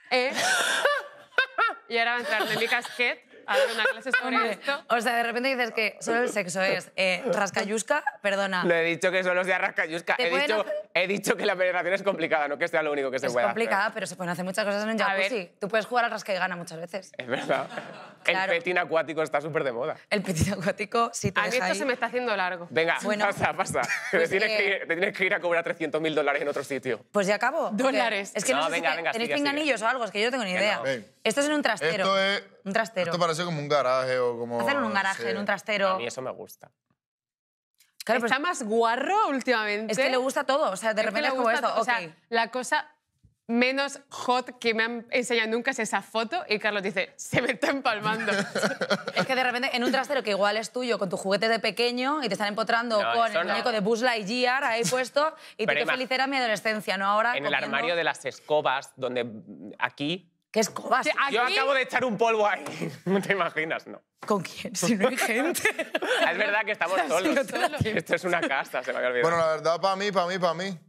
¿Eh? y ahora va a entrar mi Casquet a una clase O sea, de repente dices que solo el sexo es eh, rascayusca, perdona. No he dicho que solo sea rascayusca. He dicho, he dicho que la penetración es complicada, no que sea lo único que se pueda. Es complicada, pero se pueden hacer muchas cosas en un jacuzzi. Tú puedes jugar al rasca y gana muchas veces. Es verdad. El petín acuático está súper de moda. El petín acuático, sí, te A mí esto se me está haciendo largo. Venga, pasa, pasa. Pues, eh, te, tienes que ir, a cobrar 300.000 dólares en otro sitio. Pues ya acabo. Dólares. Es que no, venga, venga, ¿Tenéis pinganillos o algo? Es que yo no tengo ni idea. Esto es en un trastero. Un trastero. Esto parece como un garaje o como... Hacer en un garaje, en un trastero. A mí eso me gusta. Claro, está más guarro últimamente. Es que le gusta todo, o sea, de repente O sea, la cosa menos hot que me han enseñado nunca es esa foto y Carlos dice, se me está empalmando. es que de repente en un trastero que igual es tuyo, con tu juguete de pequeño y te están empotrando con el muñeco de de y Lightyear ahí puesto y te tú feliz era mi adolescencia, ¿no? Ahora En el armario de las escobas, donde aquí que escobas? Yo acabo de echar un polvo ahí. No te imaginas, ¿no? ¿Con quién? Si no hay gente. es verdad que estamos solos. Esto es una casta, se me había olvidado. Bueno, la verdad, para mí, para mí, para mí.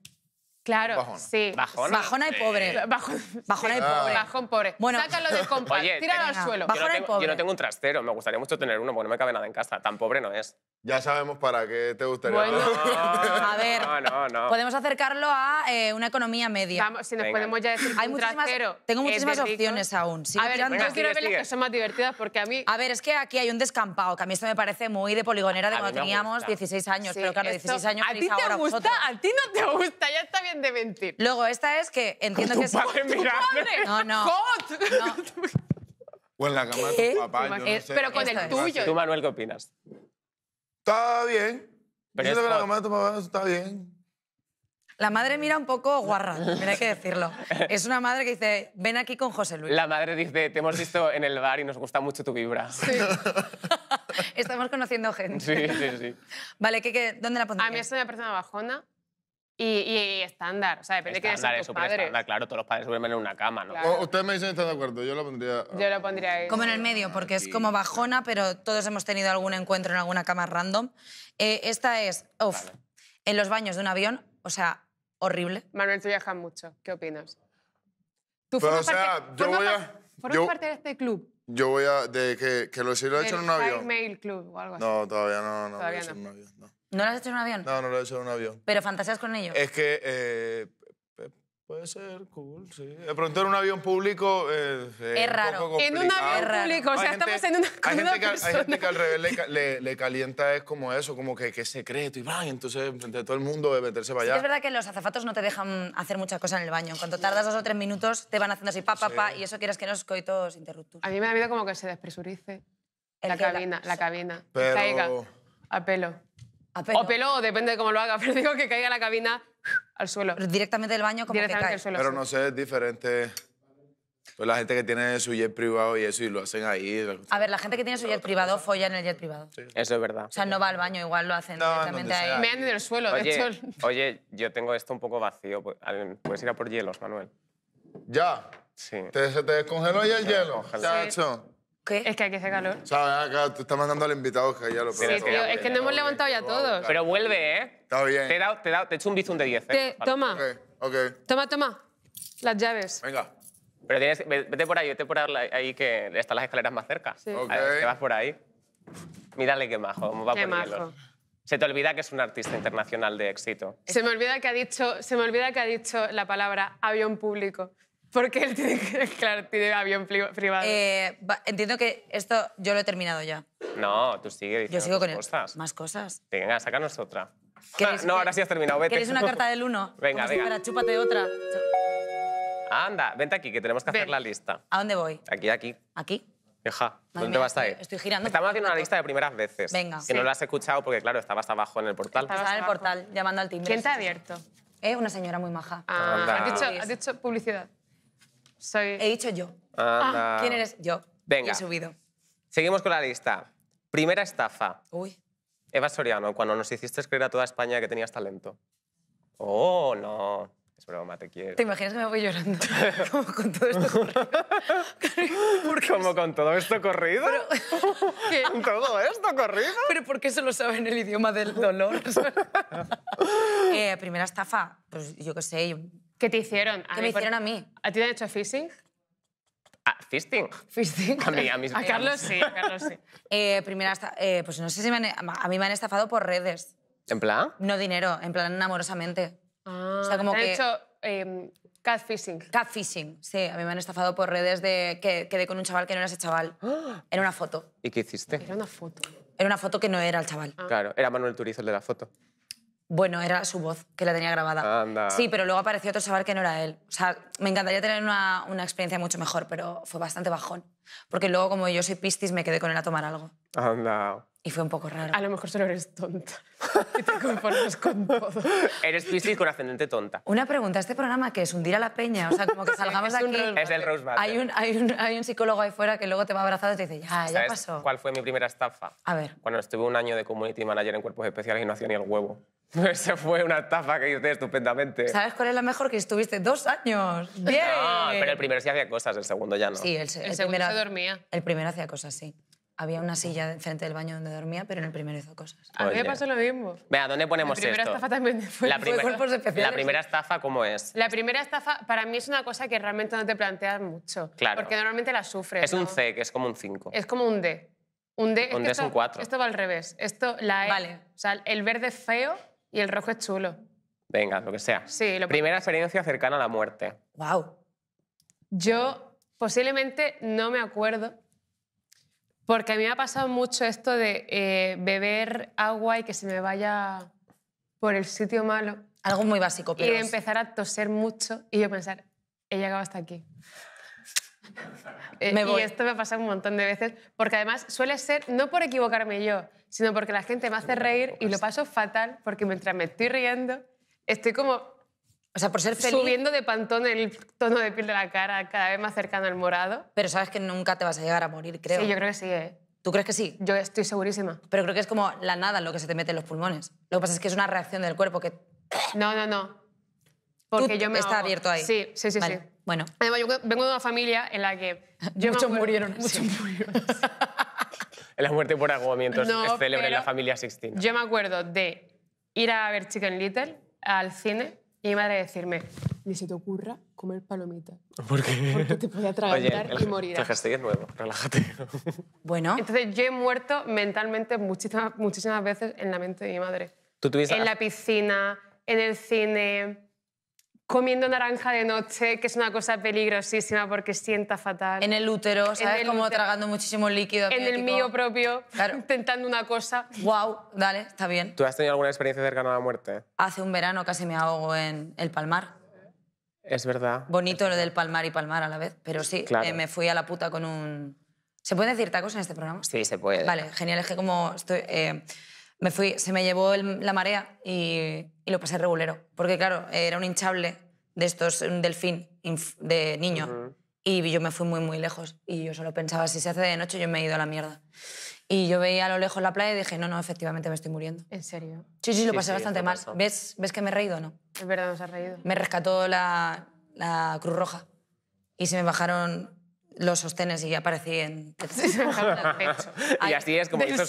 Claro, Bajona. sí. Bajona. y pobre. Bajona y pobre. Bajón pobre. Bueno. Sácalo de compa, tíralo al suelo. Yo no, tengo, pobre. yo no tengo un trastero, me gustaría mucho tener uno porque no me cabe nada en casa. Tan pobre no es. Ya sabemos para qué te gustaría. Bueno. a ver, no, no, podemos acercarlo a eh, una economía media. si nos podemos ya decir Hay un Tengo muchísimas opciones aún. a ver, yo quiero ver las que son más divertidas porque a mí... A ver, es que aquí hay un descampado, que a mí esto me parece muy de poligonera de cuando teníamos 16 años. pero claro, 16 años... A ti te gusta, a ti no te gusta, ya está bien de mentir. Luego, esta es que entiendo que es. No, no. no. O en la cama de tu papá. Pero con el tuyo. ¿Tú, Manuel, qué opinas? Está bien. Pero Yo que la cama tu papá está bien. La madre mira un poco guarra, también hay que decirlo. Es una madre que dice, ven aquí con José Luis. La madre dice, te hemos visto en el bar y nos gusta mucho tu vibra. Sí. Estamos conociendo gente. Sí, sí, sí. Vale, ¿qué, qué, dónde la pondrías? A mí esto me parece una bajona. Y, estándar, o sea, depende estándar, de qué sean tus padres. claro, todos los padres suben en una cama, ¿no? Ustedes me dicen que están de acuerdo, yo lo pondría... Yo lo pondría ahí. Como en el medio, porque es como bajona, pero todos hemos tenido algún encuentro en alguna cama random. Eh, esta es, uff, en los baños de un avión, o sea, horrible. Manuel, tú viajas mucho, ¿qué opinas? ¿Tú o sea, parte, yo voy a... parte de este club? Yo voy a... De que, lo, si lo he hecho en un avión. Mail Club o algo así. No, todavía no, no. Todavía no. ¿No lo has hecho en un avión? No, no lo he hecho en un avión. ¿Pero fantaseas con ello? Es que eh, puede ser cool, sí. De pronto en un avión público eh, es, raro. en un avión público, o sea, estamos en una, hay gente, que, hay gente que al revés le, calienta es como eso, como que, que es secreto y y entonces entre todo el mundo debe meterse para allá. es verdad que los azafatos no te dejan hacer muchas cosas en el baño. Cuando tardas dos o tres minutos te van haciendo así pa, pa, pa y eso quieres que los coitos interruptos. A mí me da miedo como que se despresurice la cabina, la... cabina, Pero... Caiga a pelo. A pelo. O depende de cómo lo haga, pero digo que caiga la cabina al suelo. Directamente del baño como que cae. suelo, pero no sé, es diferente. Pues la gente que tiene su jet privado y eso y lo hacen ahí. A ver, la gente que tiene su jet privado folla en el jet privado. Eso es verdad. O sea, no va al baño, igual lo hacen directamente ahí. Me han del suelo, oye, de hecho. Oye, yo tengo esto un poco vacío. Pues, puedes ir a por hielos, Manuel. ¿Ya? Sí. ¿Te, ¿Se te descongeló ya el hielo? Es que aquí hace calor. ¿Sabes? Acá te estás mandando al invitado que ya lo Sí, tío, es que no hemos levantado ya todos. Pero vuelve, ¿eh? Está bien. Te he, dado- te he hecho un bizum de 10, ¿eh? Toma, Ok, toma, toma. Las llaves. Venga. Pero tienes, vete por ahí, vete por ahí que están las escaleras más cerca. Sí. Ok. te vas por ahí. Mírale qué majo, cómo va Qué majo. Se te olvida que es un artista internacional de éxito. Se me olvida que ha dicho, se me olvida que ha dicho la palabra avión público. Porque él tiene, claro, tiene avión privado. Eh, entiendo que esto yo lo he terminado ya. No, tú sigue Yo sigo con cosas. más cosas. Venga, sácanos otra. Ah, no, ahora sí has terminado, vete. ¿Quieres una carta del uno? Venga, venga. chúpate otra. Anda, vente aquí, que tenemos que hacer la lista. ¿A dónde voy? Aquí, aquí. ¿Aquí? Hija, ¿dónde vas a ir? estoy- girando. Estamos haciendo una lista de primeras veces. Venga. Que no la has escuchado porque, claro, estabas abajo en el portal. Estaba en el portal llamando al timbre. ¿Quién te ha abierto? Es eh, una señora muy maja. Ah. Ah, has dicho publicidad. Soy... He dicho yo. Anda. Ah, ¿Quién eres? Yo. Venga. he subido. Seguimos con la lista. Primera estafa. Uy. Eva Soriano, cuando nos hiciste creer a toda España que tenías talento. Oh, no. Es broma, te quiero. ¿Te imaginas que me voy llorando? Como con todo esto corrido. ¿Cómo con todo esto corrido? Pero, ¿Con todo esto corrido? ¿Pero por qué se lo saben el idioma del dolor? eh, primera estafa, pues yo qué sé, ¿Qué te hicieron? ¿Qué me hicieron a mí? ¿A ti te han hecho fisting? Ah, fisting. Fisting. A mí, a mis A Carlos sí, a Carlos sí. primera, eh, pues no sé si me han, a mí me han estafado por redes, ¿En plan? no dinero, en plan amorosamente. Ah, sea, como te han hecho eh, em, catfishing. Catfishing, sí, a mí me han estafado por redes de que quedé con un chaval que no era ese chaval. Era una foto. ¿Y qué hiciste? Era una foto. Era una foto que no era el chaval. Ah. Claro, era Manuel Turizo el de la foto. Bueno, era su voz, que la tenía grabada. Sí, pero luego apareció otro saber que no era él. O sea, me encantaría tener una, una experiencia mucho mejor, pero fue bastante bajón. Porque luego, como yo soy pistis, me quedé con él a tomar algo. Y fue un poco raro. A lo mejor solo eres tonta. y te conformas con todo. Eres Piscis con ascendente tonta. Una pregunta, ¿este programa que es? ¿Hundir a la peña? O sea, como que salgamos de aquí... Es el Rose Hay un, hay, un, hay un psicólogo ahí fuera que luego te va abrazado y te dice, ya, ya pasó. cuál fue mi primera estafa? A ver. Cuando estuve un año de community manager en cuerpos especiales y no hacía ni el huevo. Esa fue una estafa que hice estupendamente. ¿Sabes cuál es la mejor? Que estuviste dos años. ¡Bien! Ah, pero el primero sí hacía cosas, el segundo ya no. Sí, el, el, segundo se dormía. El primero hacía cosas, sí había una silla enfrente del baño donde dormía, pero en el primero hizo cosas. A mí me pasó lo mismo. Vea, ¿dónde ponemos esto? La primera estafa también fue, la primera estafa cómo es? La primera estafa para mí es una cosa que realmente no te planteas mucho. Claro. Porque normalmente la sufres. Es un C, que es como un 5. Es como un D. Un D, es, un 4. Esto va al revés. Esto, la E. Vale. O sea, el verde es feo y el rojo es chulo. Venga, lo que sea. Sí, Primera experiencia cercana a la muerte. Wow. Yo posiblemente no me acuerdo porque a mí me ha pasado mucho esto de eh, beber agua y que se me vaya por el sitio malo. Algo muy básico, pero... Y de empezar a toser mucho y yo pensar, he llegado hasta aquí. Me eh, voy. Y esto me ha pasado un montón de veces, porque además suele ser, no por equivocarme yo, sino porque la gente me hace reír y lo paso fatal, porque mientras me estoy riendo, estoy como o sea, por ser feliz. Subiendo de pantón el tono de piel de la cara cada vez más cercano al morado. Pero sabes que nunca te vas a llegar a morir, creo. Sí, yo creo que sí, ¿eh? ¿Tú crees que sí? Yo estoy segurísima. Pero creo que es como la nada lo que se te mete en los pulmones. Lo que pasa es que es una reacción del cuerpo que. No, no, no. Porque Tú yo me. Está abierto ahí. Sí, sí, sí, sí. Bueno. Además, yo vengo de una familia en la que. muchos murieron. Muchos murieron murieron. la muerte por ahogamiento es célebre en la familia Sixtina. Yo me acuerdo de ir a ver Chicken Little al cine y mi madre decirme, ni se te ocurra comer palomitas. ¿Por qué? Porque te puede atragantar y morir. El es nuevo, relájate. Bueno. Entonces yo he muerto mentalmente muchísimas, muchísimas veces en la mente de mi madre. ¿Tú tuviste? En la piscina, en el cine, comiendo naranja de noche, que es una cosa peligrosísima porque sienta fatal. En el útero, ¿sabes? Como tragando muchísimo líquido. En el mío propio, intentando una cosa. Wow, dale, está bien. ¿Tú has tenido alguna experiencia cercana a la muerte? Hace un verano casi me ahogo en el Palmar. Es verdad. Bonito lo del Palmar y Palmar a la vez, pero sí, eh, me fui a la puta con un... ¿Se puede decir tacos en este programa? Sí, se puede. Vale, genial. Es que como estoy, eh, me fui, se me llevó la marea y, lo pasé regulero. Porque, claro, era un hinchable de estos, un delfín de niño. Y yo me fui muy, muy lejos. Y yo solo pensaba, si se hace de noche, yo me he ido a la mierda. Y yo veía a lo lejos la playa y dije, no, no, efectivamente me estoy muriendo. ¿En serio? Sí, sí, lo pasé bastante mal. ¿Ves, ¿Ves que me he reído o no? Es verdad, nos has reído. Me rescató la, la Cruz Roja. Y se me bajaron los sostenes y ya aparecí en y así es como hizo,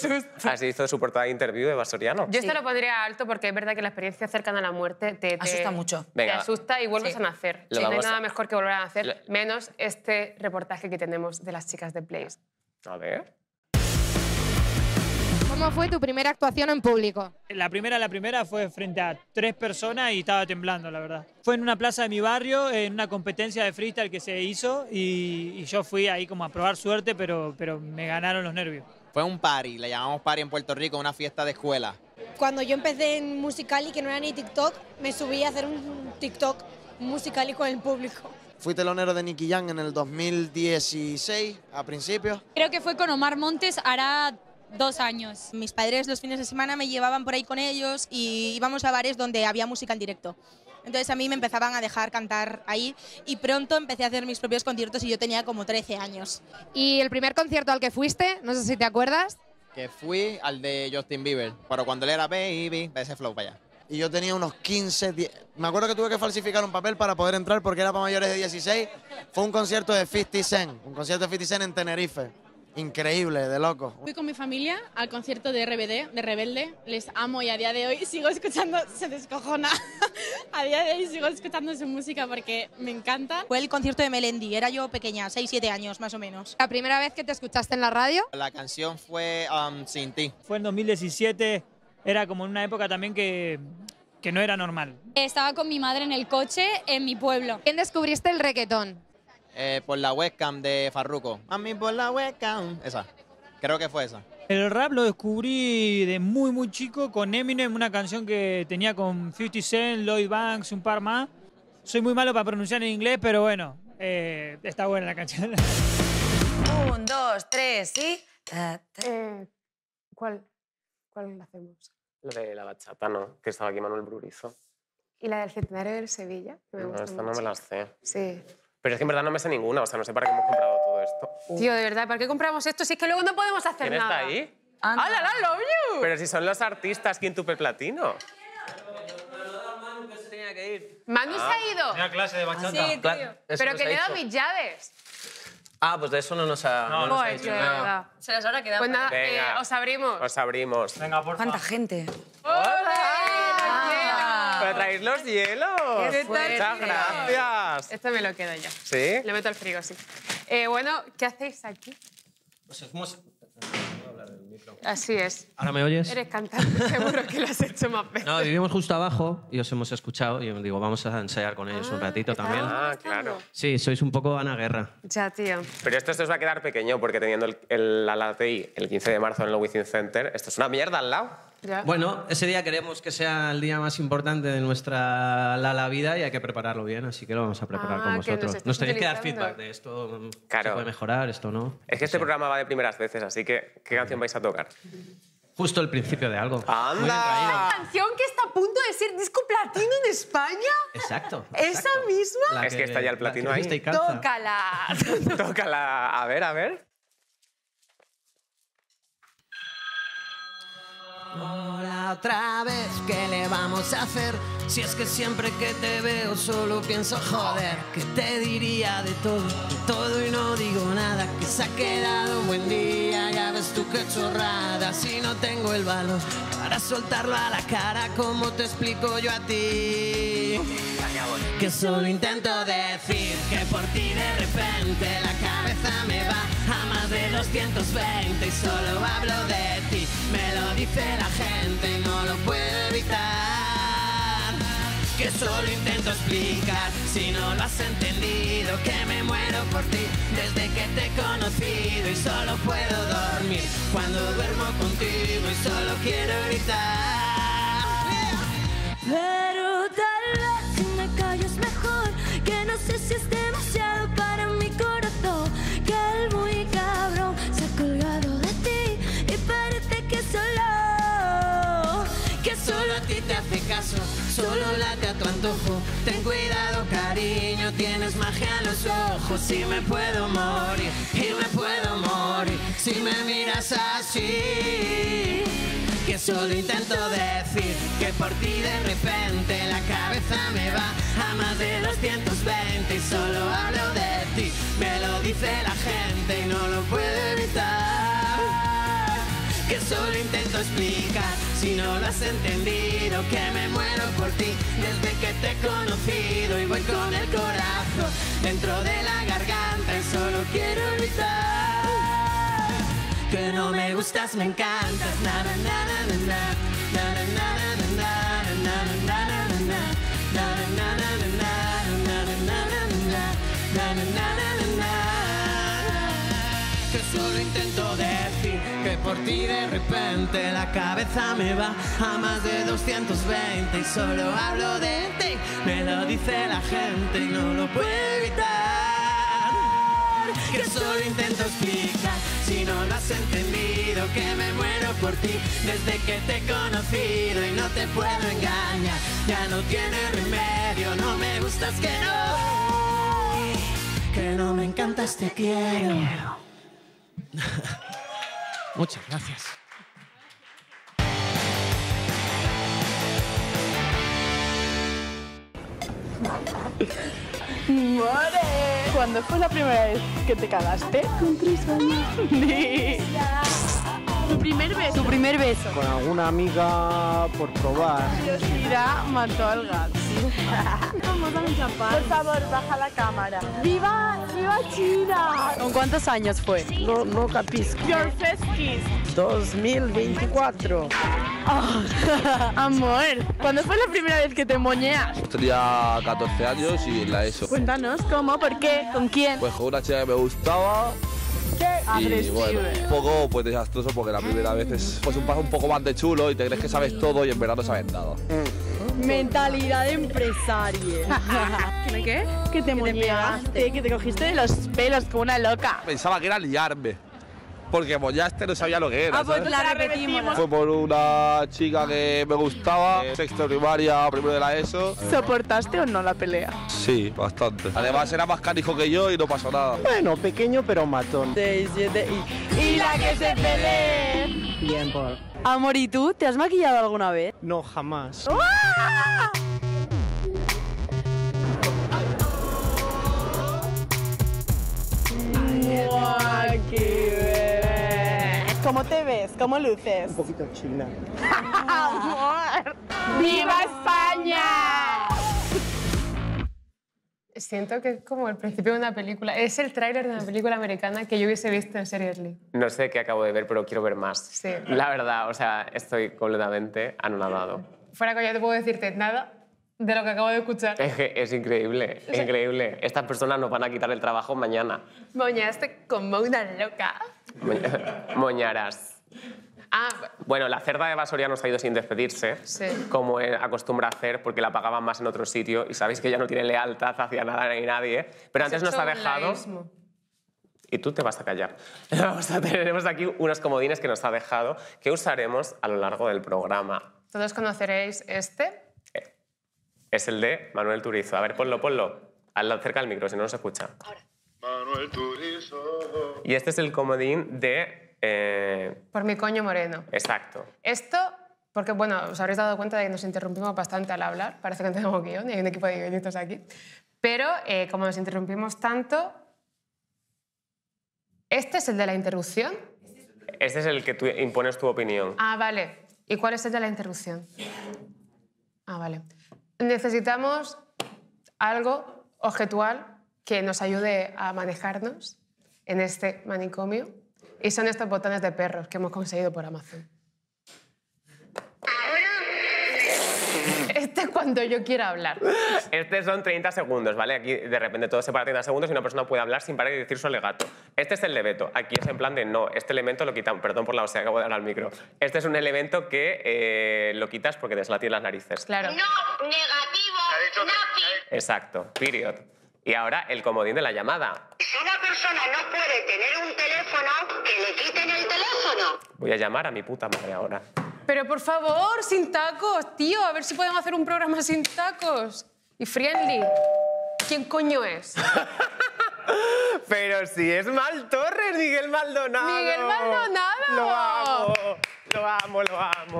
así hizo su portada de interview de Basoriano. Yo esto lo pondría alto porque es verdad que la experiencia cercana a la muerte te, asusta mucho. Te asusta y vuelves a nacer. no hay nada mejor que volver a nacer, menos este reportaje que tenemos de las chicas de Place. A ver. ¿Cómo fue tu primera actuación en público? La primera, la primera fue frente a tres personas y estaba temblando, la verdad. Fue en una plaza de mi barrio, en una competencia de freestyle que se hizo y, yo fui ahí como a probar suerte, pero, pero me ganaron los nervios. Fue un party, le llamamos party en Puerto Rico, una fiesta de escuela. Cuando yo empecé en y que no era ni TikTok, me subí a hacer un TikTok Musical.ly con el público. Fui telonero de Nicky Young en el 2016, a principios. Creo que fue con Omar Montes, hará Dos años. Mis padres los fines de semana me llevaban por ahí con ellos y íbamos a bares donde había música en directo. Entonces a mí me empezaban a dejar cantar ahí y pronto empecé a hacer mis propios conciertos y yo tenía como 13 años. ¿Y el primer concierto al que fuiste? No sé si te acuerdas. Que fui al de Justin Bieber, pero cuando él era baby, ese flow para allá. Y yo tenía unos 15, 10. Me acuerdo que tuve que falsificar un papel para poder entrar porque era para mayores de 16. Fue un concierto de 50 Cent, un concierto de 50 Cent en Tenerife increíble, de loco. Fui con mi familia al concierto de RBD, de Rebelde. Les amo y a día de hoy sigo escuchando, se descojona. a día de hoy sigo escuchando su música porque me encanta. Fue el concierto de Melendi, era yo pequeña, 6, 7 años más o menos. ¿La primera vez que te escuchaste en la radio? La canción fue um, Sin ti. Fue en 2017, era como en una época también que que no era normal. Estaba con mi madre en el coche en mi pueblo. ¿Quién descubriste el reggaetón? Eh, por la webcam de Farruko. A mí por la webcam. Esa. Creo que fue esa. El rap lo descubrí de muy, muy chico con Eminem, una canción que tenía con 50 Cent, Lloyd Banks, un par más. Soy muy malo para pronunciar en inglés, pero bueno, eh, está buena la canción. Un, dos, tres, y... Eh, ¿Cuál? ¿Cuál la hacemos? La de la bachata, no, que estaba aquí Manuel Brurizo. Y la del centenario del Sevilla, no, esta no me la sé. Sí. Pero es que en verdad no me sé ninguna, o sea, no sé para qué hemos comprado todo esto. Tío, de verdad, ¿para qué compramos esto si es que luego no podemos hacer ¿Quién está ahí? ¡Hala, la love you! Pero si son los artistas ¿quién tupe Platino. Manu se ha ah. ido. Una clase de bachata. Sí, tío. Pero que te he dado mis llaves. Ah, pues de eso no nos ha, no dicho nada. Se las habrá quedado. Pues nada, os abrimos. Os abrimos. Venga, por favor. ¿Cuánta gente? ¡Hola! Pero traéis los hielos. Muchas gracias. Esto me lo quedo yo. ¿Sí? Lo meto al frigo, sí. Eh, bueno, ¿qué hacéis aquí? Pues Así es. ¿Ahora me oyes? Eres cantante, seguro que lo has hecho más veces. No, vivimos justo abajo y os hemos escuchado y digo, vamos a ensayar con ellos un ah, ratito también. Ah, claro. Sí, sois un poco Ana Guerra. Ya, tío. Pero esto esto os va a quedar pequeño porque teniendo el, el, la LATI el 15 de marzo en el Within Center, esto es una mierda al lado. Bueno, ese día queremos que sea el día más importante de nuestra la, vida y hay que prepararlo bien, así que lo vamos a preparar ah, con vosotros. Nos, tenéis que dar feedback de esto, mm, se puede mejorar, esto no. Es que este programa va de primeras veces, así que ¿qué canción vais a tocar? Justo el principio de algo. ¡Anda! ¿Una canción que está a punto de ser disco platino en España? Exacto. ¿Esa misma? es que está ya el platino ahí. Tócala. Tócala. A ver, a ver. Ahora otra vez, ¿qué le vamos a hacer? Si es que siempre que te veo solo pienso, joder, que te diría de todo, de todo y no digo nada, que se ha quedado un buen día, ya ves tú qué chorrada, si no tengo el valor para soltarlo a la cara, ¿cómo te explico yo a ti? Que solo intento decir que por ti de repente la cabeza me va a más de 220 y solo hablo de ti. Me lo dice la gente, no lo puedo evitar. Que solo intento explicar, si no lo has entendido, que me muero por ti desde que te he conocido y solo puedo dormir cuando duermo contigo y solo quiero gritar. Pero tal callo es mejor. Que no sé si es demasiado para mi corazón. Que el muy cabrón se ha colgado de ti y parece que solo. Que solo a ti te hace caso, solo late a tu antojo. Ten cuidado, cariño, tienes magia en los ojos. Si me puedo morir, y me puedo morir, si me miras así solo intento decir que por ti de repente la cabeza me va a más de 220 y solo hablo de ti. Me lo dice la gente y no lo puedo evitar. Que solo intento explicar si no lo has entendido que me muero por ti desde que te he conocido y voy con el corazón dentro de la garganta y solo quiero evitar que no me gustas, me encantas. que solo intento decir que por ti de repente la cabeza me va a más de 220 y solo hablo de ti, me lo dice la gente y no lo puedo evitar que solo intento explicar. Si no lo has entendido, que me muero por ti. Desde que te he conocido y no te puedo engañar. Ya no tiene remedio, no me gustas que no. Que no me encantas, te quiero. Muchas gracias. Cuando ¿Cuándo fue la primera vez que te cagaste? Con tres ¿Tu primer beso? tu primer beso. Con alguna amiga por probar. Curiosidad mató al gato. Vamos a Por favor, baja la cámara. ¡Viva! ¡Viva China! ¿Con cuántos años fue? No, no capisco. Your first kiss. 2024. amor, ¿cuándo fue la primera vez que te moñeas? Tenía 14 años y la ESO. Cuéntanos, ¿cómo? ¿Por qué? ¿Con quién? Pues con una chica que me gustaba y bueno, un poco pues desastroso porque la primera vez es pues un paso un poco más de chulo y te crees que sabes todo y en verdad no sabes nada. Mentalidad empresaria. ¿Qué? Que te, que te que te cogiste de los pelos como una loca. Pensaba que era liarme porque este no sabía lo que era. Ah, pues Fue por una chica que me gustaba, eh. sexto primaria, primero de la ESO. ¿Soportaste o no la pelea? Sí, bastante. Además era más canijo que yo y no pasó nada. Bueno, pequeño pero matón. 6, 7 y... ¡Y la que se pelee! Bien, por... Amor, ¿y tú? ¿Te has maquillado alguna vez? No, jamás. ¡Ah! ¿Cómo te ves? ¿Cómo luces? Un poquito china. ¡Viva España! Siento que es como el principio de una película. Es el tráiler de una película americana que yo hubiese visto en Seriously. No sé qué acabo de ver, pero quiero ver más. Sí. La verdad, o sea, estoy completamente anonadado. Fuera que te puedo decirte nada, de lo que acabo de escuchar. Es, increíble, increíble. Estas personas nos van a quitar el trabajo mañana. Moñaste como una loca. Moñaras. Ah, bueno, la cerda de Basoria nos ha ido sin despedirse, como acostumbra hacer, porque la pagaban más en otro sitio y sabéis que ya no tiene lealtad hacia nada ni nadie. ¿eh? Pero antes nos ha dejado. Y tú te vas a callar. Vamos a tenemos aquí unos comodines que nos ha dejado que usaremos a lo largo del programa. Todos conoceréis este, es el de Manuel Turizo. A ver, ponlo, ponlo. lado cerca del micro, si no, nos escucha. Manuel Turizo. Y este es el comodín de... Eh, Por mi coño moreno. Exacto. Esto, porque bueno, os habréis dado cuenta de que nos interrumpimos bastante al hablar, parece que no tenemos guión y hay un equipo de guionistas aquí, pero eh, como nos interrumpimos tanto, ¿este es el de la interrupción? Este es el que tú impones tu opinión. Ah, vale. ¿Y cuál es el de la interrupción? Ah, vale necesitamos algo objetual que nos ayude a manejarnos en este manicomio y son estos botones de perros que hemos conseguido por Amazon. cuando yo quiera hablar. Este son 30 segundos, ¿vale? Aquí de repente todo se para 30 segundos y una persona puede hablar sin parar y decir su alegato. Este es el leveto. Aquí es en plan de no, este elemento lo quitan... Perdón por la hostia, acabo de dar al micro. Este es un elemento que eh, lo quitas porque te las narices. Claro. No, negativo, Exacto, period. Y ahora el comodín de la llamada. Si una persona no puede tener un teléfono, que le quiten el teléfono. Voy a llamar a mi puta madre ahora. Pero por favor, sin tacos, tío, a ver si pueden hacer un programa sin tacos. Y Friendly, ¿quién coño es? Pero si es Mal Torres, Miguel Maldonado. Miguel Maldonado. Lo amo, lo amo, lo amo.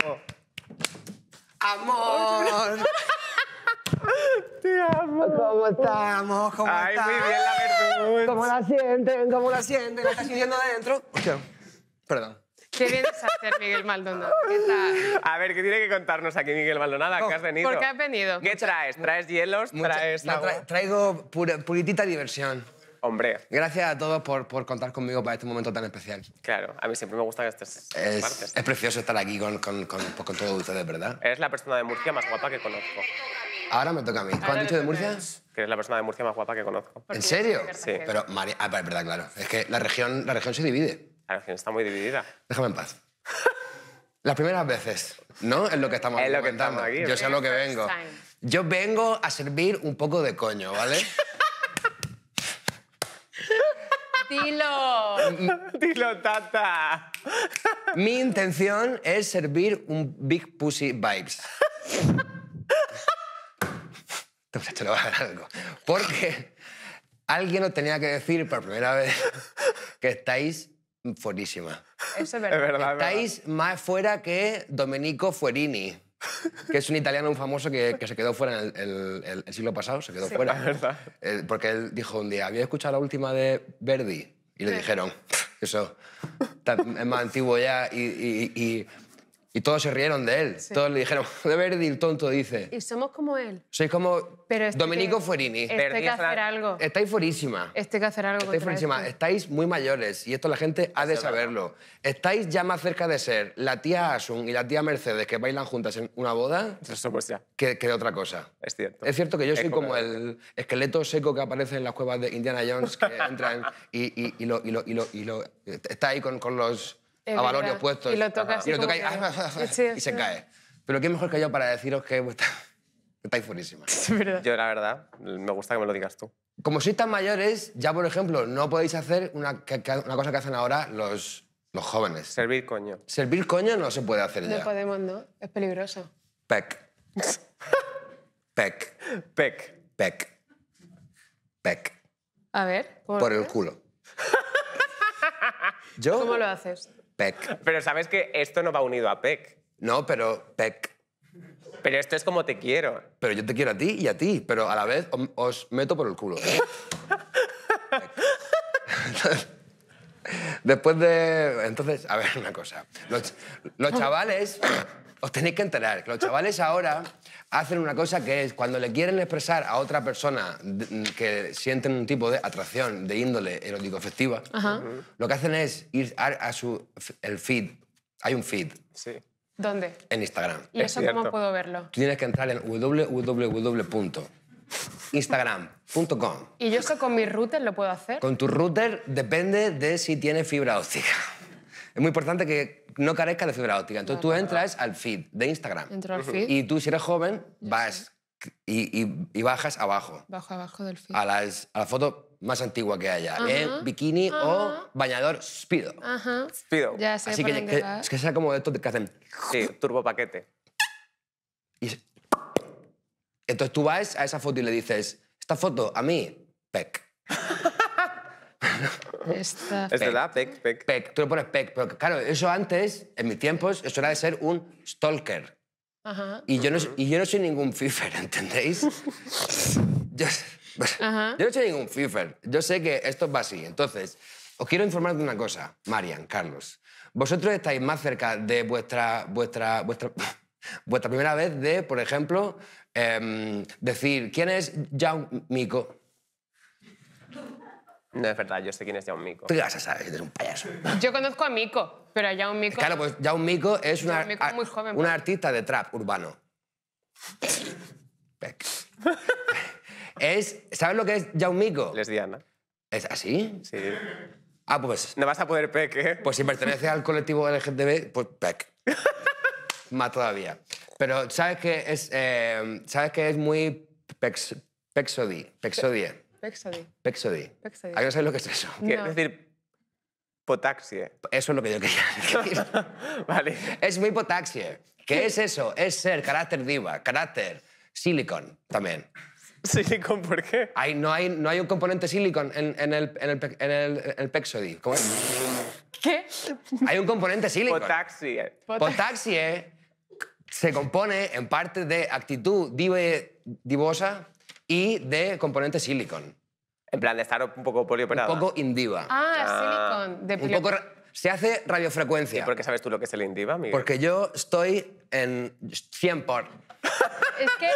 Amor. Te amo. ¿Cómo estamos? ¿Cómo Ay, muy bien la virtud. ¿Cómo la sienten? ¿Cómo la sienten? ¿La estás sintiendo adentro? Perdón. Qué bien es hacer Miguel Maldonado. ¿Qué tal? A ver, ¿qué tiene que contarnos aquí Miguel Maldonado? Oh, venido? ¿Qué traes? ¿Traes hielos? ¿Traes traigo puritita diversión. Hombre. Gracias a todos por, contar conmigo para este momento tan especial. Claro, a mí siempre me gusta que estés Es precioso estar aquí con, todos ustedes, ¿verdad? Eres la persona de Murcia más guapa que conozco. Ahora me toca a mí. ¿Cuándo has dicho de Murcia? Que eres la persona de Murcia más guapa que conozco. ¿En serio? Sí. Pero María... Ah, es pues, verdad, claro. Es que la región, la región se divide. La nación está muy dividida. Déjame en paz. Las primeras veces, ¿no? Es lo que estamos, es Yo sé a lo que vengo. Yo vengo a servir un poco de coño, ¿vale? Dilo. Dilo, tata. Mi intención es servir un Big Pussy Vibes. Te lo voy a dar algo. Porque alguien os tenía que decir por primera vez que estáis Fuerísima. Eso es verdad. Estáis más fuera que Domenico Fuerini, que es un italiano famoso que, se quedó fuera en el, siglo pasado, se quedó fuera. Eh, porque él dijo un día, había escuchado la última de Verdi y le dijeron, eso, es más antiguo ya y y todos se rieron de él. Todos le dijeron, de Verdi, el tonto dice. Y somos como él. Sois como Pero este Domenico que, Fuerini. Este Estáis fuerísima. Este Estáis muy mayores y esto la gente ha de saberlo. Estáis ya más cerca de ser la tía Asun y la tía Mercedes que bailan juntas en una boda. Pues que, que, de otra cosa. Es cierto. Es cierto que yo soy como, el esqueleto seco que aparece en las cuevas de Indiana Jones, que entran y, lo, está ahí con, con los a valores opuestos. Y lo toca Y, se cae. Pero qué mejor que yo para deciros que estáis furísima Yo, la verdad, me gusta que me lo digas tú. Como sois tan mayores, ya, por ejemplo, no podéis hacer una, una cosa que hacen ahora los, los jóvenes. Servir coño. Servir coño no se puede hacer ya. No podemos, no. Es peligroso. Pec. Pec. Pec. Pec. A ver. Por el culo. ¿Yo? ¿Cómo lo haces? Peck. Pero sabes que esto no va unido a Peck. No, pero Peck. Pero esto es como te quiero. Pero yo te quiero a ti y a ti, pero a la vez os meto por el culo. Después de... Entonces, a ver una cosa. los chavales os tenéis que enterar que los chavales ahora hacen una cosa que es cuando le quieren expresar a otra persona que sienten un tipo de atracción de índole erótico afectiva lo que hacen es ir a, su el feed. Hay un feed. Sí. ¿Dónde? En Instagram. ¿Y eso cómo puedo verlo? tienes que entrar en www.instagram.com. ¿Y yo eso con mi router lo puedo hacer? Con tu router depende de si tiene fibra óptica. Es muy importante que no carezca de fibra óptica. Entonces tú entras al feed de Instagram. Entro al feed. Y tú, si eres joven, vas y, bajas abajo. Bajo abajo del feed. A, a la foto más antigua que haya. ¿eh? bikini o bañador Speedo. Ajá. Speedo. Ya Así que, Es que sea como esto que hacen... Sí, turbo paquete. Entonces tú vas a esa foto y le dices, esta foto a mí, pec. Esta... Es de PEC, tú le pones PEC. Pero claro, eso antes, en mis tiempos, eso era de ser un stalker. Y, yo no, y yo no soy ningún fifer, ¿entendéis? yo, no soy ningún fifer. Yo sé que esto va así. Entonces, os quiero informar de una cosa, Marian, Carlos. Vosotros estáis más cerca de vuestra, vuestra, vuestra, vuestra primera vez de, por ejemplo, em, decir quién es Jaume Mico. No es verdad, yo sé quién es Jaume Mico. Tú ya vas a saber, eres un payaso. Yo conozco a Mico, pero a Jaume Mico... Claro, pues Jaume Mico es una, artista de trap urbano. es, ¿Sabes lo que es les Lesbiana. ¿Es así? Sí. Ah, pues, No vas a poder peck, ¿eh? pues si pertenece al colectivo LGTB, pues peck. Más todavía. Pero sabes que es, eh, sabes que es muy pexodi, pexodie. Pexody. Pexody. Pexody. Ah, no sabe lo que es eso? Es decir, potaxie. Eso es lo que yo quería decir. vale. Es muy potaxie. ¿Qué es eso? Es ser carácter diva, carácter silicon también. ¿Silicon por qué? no, hay, no hay un componente silicon en, en el, en, Pexody. ¿Cómo ¿Qué? Hay un componente silicon. Potaxie. Potaxie se compone en parte de actitud diva divosa y de componente silicon. En plan de estar un poco polioperada. Un poco indiva. Ah, silicon. De un poco se hace radiofrecuencia. por qué sabes tú lo que es el indiva, Miguel? Porque yo estoy en 100 por. Es que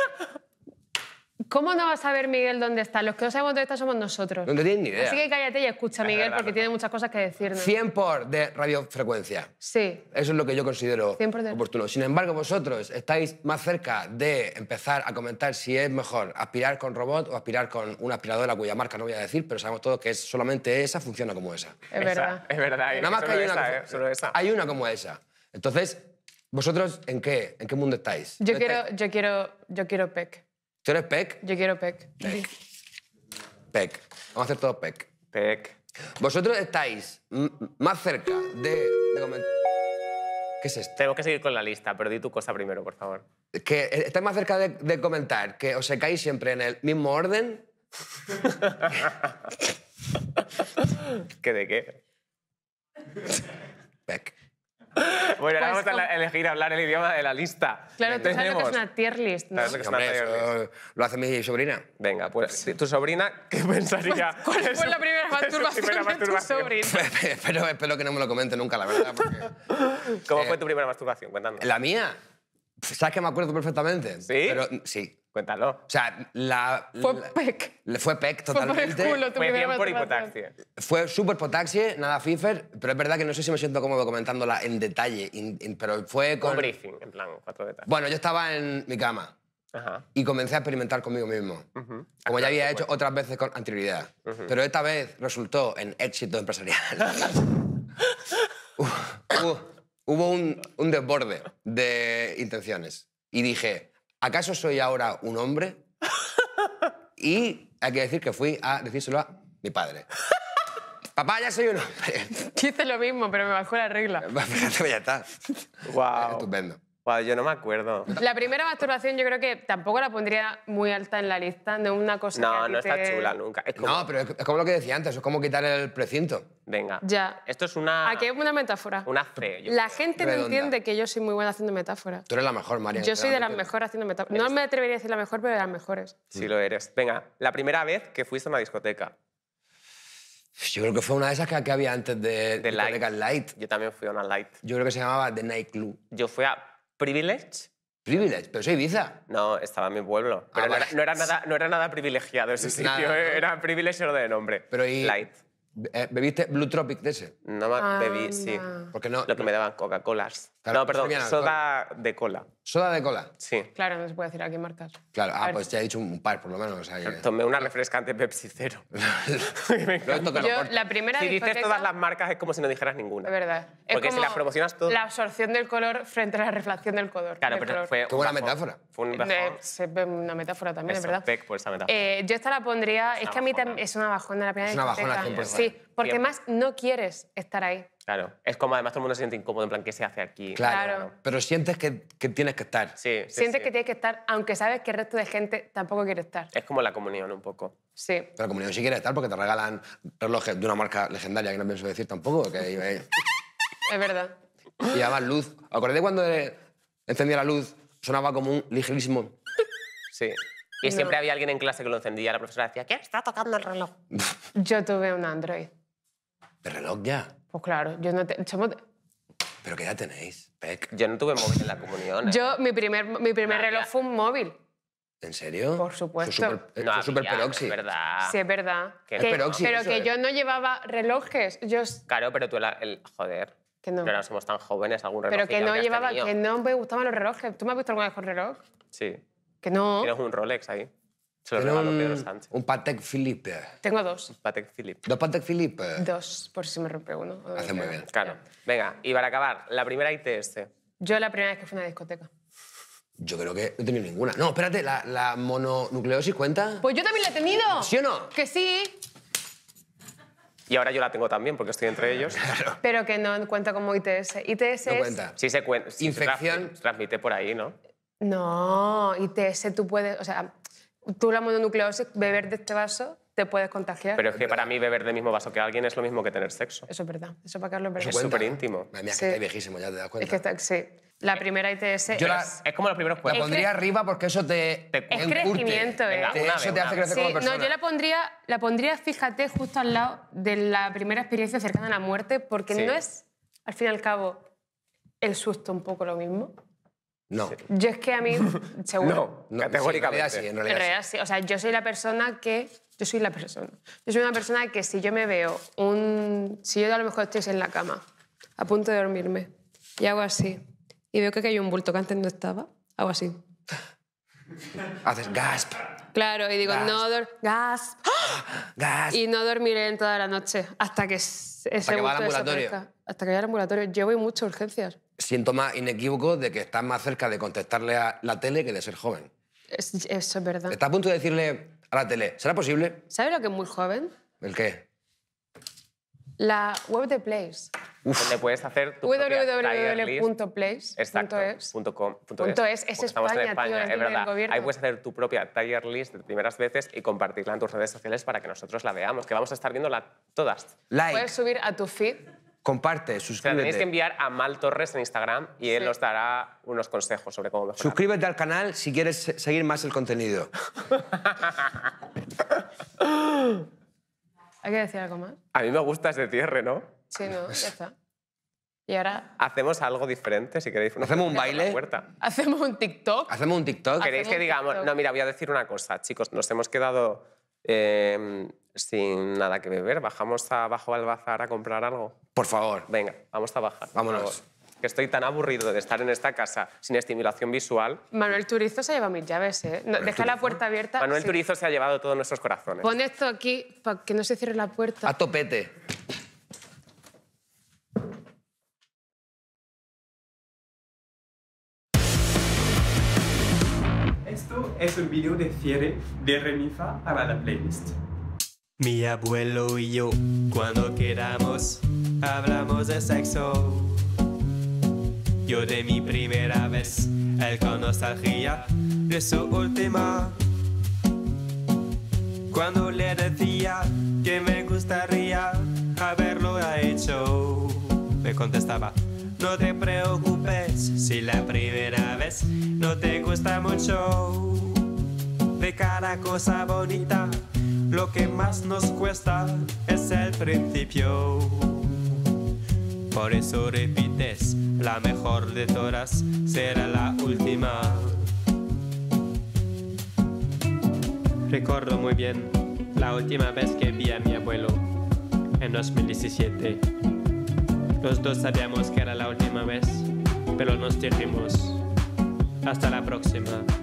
¿Cómo no vas a saber Miguel, dónde está? Los que no sabemos dónde está somos nosotros. No tienes ni idea. Así que cállate y escucha, Miguel, porque tiene muchas cosas que decirnos. 100 por de radiofrecuencia. Sí. Eso es lo que yo considero oportuno. Sin embargo, vosotros estáis más cerca de empezar a comentar si es mejor aspirar con robot o aspirar con una aspiradora cuya marca no voy a decir, pero sabemos todos que es solamente esa funciona como esa. Es verdad. es verdad. Nada más que hay una, ¿eh? solo esa. hay una como esa. Entonces, ¿vosotros en qué? ¿En qué mundo estáis? Yo, quiero, yo, quiero, yo quiero PEC. ¿Tú PEC? Yo quiero PEC. PEC. Vamos a hacer todo PEC. PEC. Vosotros estáis más cerca de, de ¿Qué es esto? Tenemos que seguir con la lista, pero di tu cosa primero, por favor. Que estáis más cerca de, comentar que os secáis siempre en el mismo orden. ¿Que de qué? PEC. Bueno, pues vamos a elegir hablar el idioma de la lista. Claro, tú sabes que es una tier list, ¿no? Lo hace mi sobrina. Venga, pues tu sobrina, ¿qué pensaría? Pues, ¿Cuál, fue la primera masturbación, primera de tu sobrina? Pues, espero que no me lo comente nunca, la verdad. Porque... ¿Cómo fue eh, tu primera masturbación? ¿La mía? ¿Sabes que me acuerdo perfectamente? ¿Sí? sí. Cuéntalo. O sea, la... Fue Le fue PEC totalmente. Fue super bien por hipotaxia. Fue súper nada fifer, pero es verdad que no sé si me siento cómodo comentándola en detalle, pero fue con... Un briefing, en plan, cuatro detalles. Bueno, yo estaba en mi cama Ajá. y comencé a experimentar conmigo mismo, como ya había hecho otras veces con anterioridad, pero esta vez resultó en éxito empresarial. hubo un, un desborde de intenciones y dije ¿acaso soy ahora un hombre? Y hay que decir que fui a decírselo a mi padre. Papá, ya soy un hombre. Hice lo mismo, pero me bajó la regla. ya está. Wow. Estupendo yo no me acuerdo. La primera masturbación yo creo que tampoco la pondría muy alta en la lista, no una cosa No, que no está chula nunca. Es como- No, pero es como lo que decía antes, es como quitar el precinto. Venga. Ya. Esto es una. Aquí es una metáfora. Una La gente no entiende que yo soy muy buena haciendo metáforas. Tú eres la mejor, María. Yo soy de las mejores haciendo metáforas. No me atrevería a decir la mejor, pero de las mejores. Si lo eres. Venga, la primera vez que fuiste a una discoteca. Yo creo que fue una de esas que, había antes de, de Light. Light. Yo también fui a una light. Yo creo que se llamaba The Night Club. Yo fui a Privilege. Privilege, pero soy Ibiza. No, estaba en mi pueblo. Ah, pero no, era, nada, no era nada privilegiado ese sitio, ¿eh? era privilege de nombre. Pero Light. Eh, ¿Bebiste Blue Tropic de ese? No, bebí, sí. Porque no, Lo que me daban Coca-Colas. no, perdón, soda de cola. Soda de cola. Sí. Claro, no se puede decir a qué marcas. Claro, ah, pues ya he dicho un par, por lo menos. O sea, Tomé una refrescante Pepsi Cero. Lo esto Yo, la primera Si dices todas las marcas es como si no dijeras ninguna. Es verdad. Es Porque si las promocionas todas- La absorción del color frente a la reflexión del color. Claro, pero fue... Qué buena metáfora. Fue un eh, eh, una metáfora también, es verdad. pec por pues, esa metáfora. Eh, yo esta la pondría. Es, que a mí es una bajona la primera Es una bajona, Sí, porque más no quieres estar ahí. Claro. Es como además todo el mundo se siente incómodo, en plan, ¿qué se hace aquí? Claro. Pero sientes que, tienes que estar. Sí. sientes que tienes que estar, aunque sabes que el resto de gente tampoco quiere estar. Es como la comunión un poco. Sí. la comunión sí quiere estar porque te regalan relojes de una marca legendaria que no pienso decir tampoco. Que... Eh. es verdad. Y además luz. acordé cuando eh, encendía la luz sonaba como un ligerísimo... Sí. Y siempre había alguien en clase que lo encendía. La profesora decía, ¿qué? está tocando el reloj? Yo tuve un Android. ¿De reloj ya? Pues claro, yo no te, ¿Pero qué ya tenéis, Yo no tuve móvil en la comunión. ¿eh? Yo, mi primer, mi primer reloj fue un móvil. ¿En serio? Por supuesto. Fue super, eh, no, peroxi. Es verdad. Sí, es verdad. pero que yo no llevaba relojes. Yo... Claro, pero tú el... Joder. Que no. Pero no somos tan jóvenes, algún reloj. Pero que no llevaba... Que no me gustaban los relojes. ¿Tú me has visto alguna vez con reloj? Sí. Que no... Tienes un Rolex ahí. Se lo un, Pedro Sánchez. Un Patek Philippe. Tengo dos. Patek Philippe. ¿Dos Patek Philippe? Dos, por si me rompe uno. Hace muy bien. Claro. Venga, y para acabar, la primera ITS. Yo la primera vez que fui a una discoteca. Yo creo que no he tenido ninguna. No, espérate, ¿la, mononucleosis cuenta? Pues yo también la he tenido. ¿Sí o no? Que sí. Y ahora yo la tengo también, porque estoy entre ellos. Claro. Pero que no cuenta como ITS. ITS cuenta. Sí se cuenta. Infección. Se transmite por ahí, ¿no? No, ITS tú puedes... O sea, tú la mononucleosis, beber de este vaso, te puedes contagiar. Pero es que para mí beber del mismo vaso que alguien es lo mismo que tener sexo. Eso es verdad. Eso para Carlos es verdad. Es súper íntimo. Madre mía, que viejísimo, ya te das cuenta. Es que está, sí. La primera ITS es, es como los primeros cuerpos. La pondría arriba porque eso te, te Es crecimiento, ¿eh? eso te hace crecer como persona. No, yo la pondría, la pondría, fíjate, justo al lado de la primera experiencia cercana a la muerte porque no es, al fin y al cabo, el susto un poco lo mismo. No. Yo es que a mí, seguro. No, categóricamente. en realidad sí, en realidad sí. O sea, yo soy la persona que. Yo soy la persona. Yo soy una persona que si yo me veo un. Si yo a lo mejor estoy en la cama, a punto de dormirme, y hago así, y veo que hay un bulto que antes no estaba, hago así. Haces gasp. Claro, y digo, no gasp. gasp. Y no dormiré en toda la noche hasta que ese que bulto Desaparezca hasta que haya el ambulatorio. Llevo voy mucho a urgencias. más inequívoco de que estás más cerca de contestarle a la tele que de ser joven. Es, eso es verdad. Estás a punto de decirle a la tele, ¿será posible? ¿Sabes lo que es muy joven? ¿El qué? La web de Place. Uf. Donde puedes hacer tu www.place.es. Es España, en España tío, es, verdad. Gobierno. Ahí puedes hacer tu propia tier list de primeras veces y compartirla en tus redes sociales para que nosotros la veamos, que vamos a estar viéndola todas. Like. Puedes subir a tu feed comparte, suscríbete. tenéis que enviar a Mal Torres en Instagram y él nos os dará unos consejos sobre cómo mejorar. Suscríbete al canal si quieres seguir más el contenido. ¿Hay que decir algo más? A mí me gusta ese cierre, ¿no? Sí, no, ya está. Y ahora... Hacemos algo diferente, si queréis. Hacemos un baile. Hacemos un TikTok. Hacemos un TikTok. Queréis que digamos, no, mira, voy a decir una cosa, chicos, nos hemos quedado eh, sin nada que beber, bajamos a al bazar a comprar algo. Por favor. Venga, vamos a bajar. Vámonos. Que estoy tan aburrido de estar en esta casa sin estimulación visual. Manuel Turizo se ha llevado mis llaves, ¿eh? deja la puerta abierta. Manuel Turizo se ha llevado todos nuestros corazones. Pon esto aquí para que no se cierre la puerta. A topete. es un video de cierre de Remifa para la playlist. Mi abuelo y yo, cuando queramos, hablamos de sexo. Yo de mi primera vez, él con nostalgia de su última. Cuando le decía que me gustaría haberlo hecho, me contestaba, no te preocupes si la primera vez no te gusta mucho. De cada cosa bonita, lo que más nos cuesta es el principio. Por eso repites, la mejor de todas será la última. Recuerdo muy bien la última vez que vi a mi abuelo, en 2017 los dos sabíamos que era la última vez, pero nos dijimos, hasta la próxima.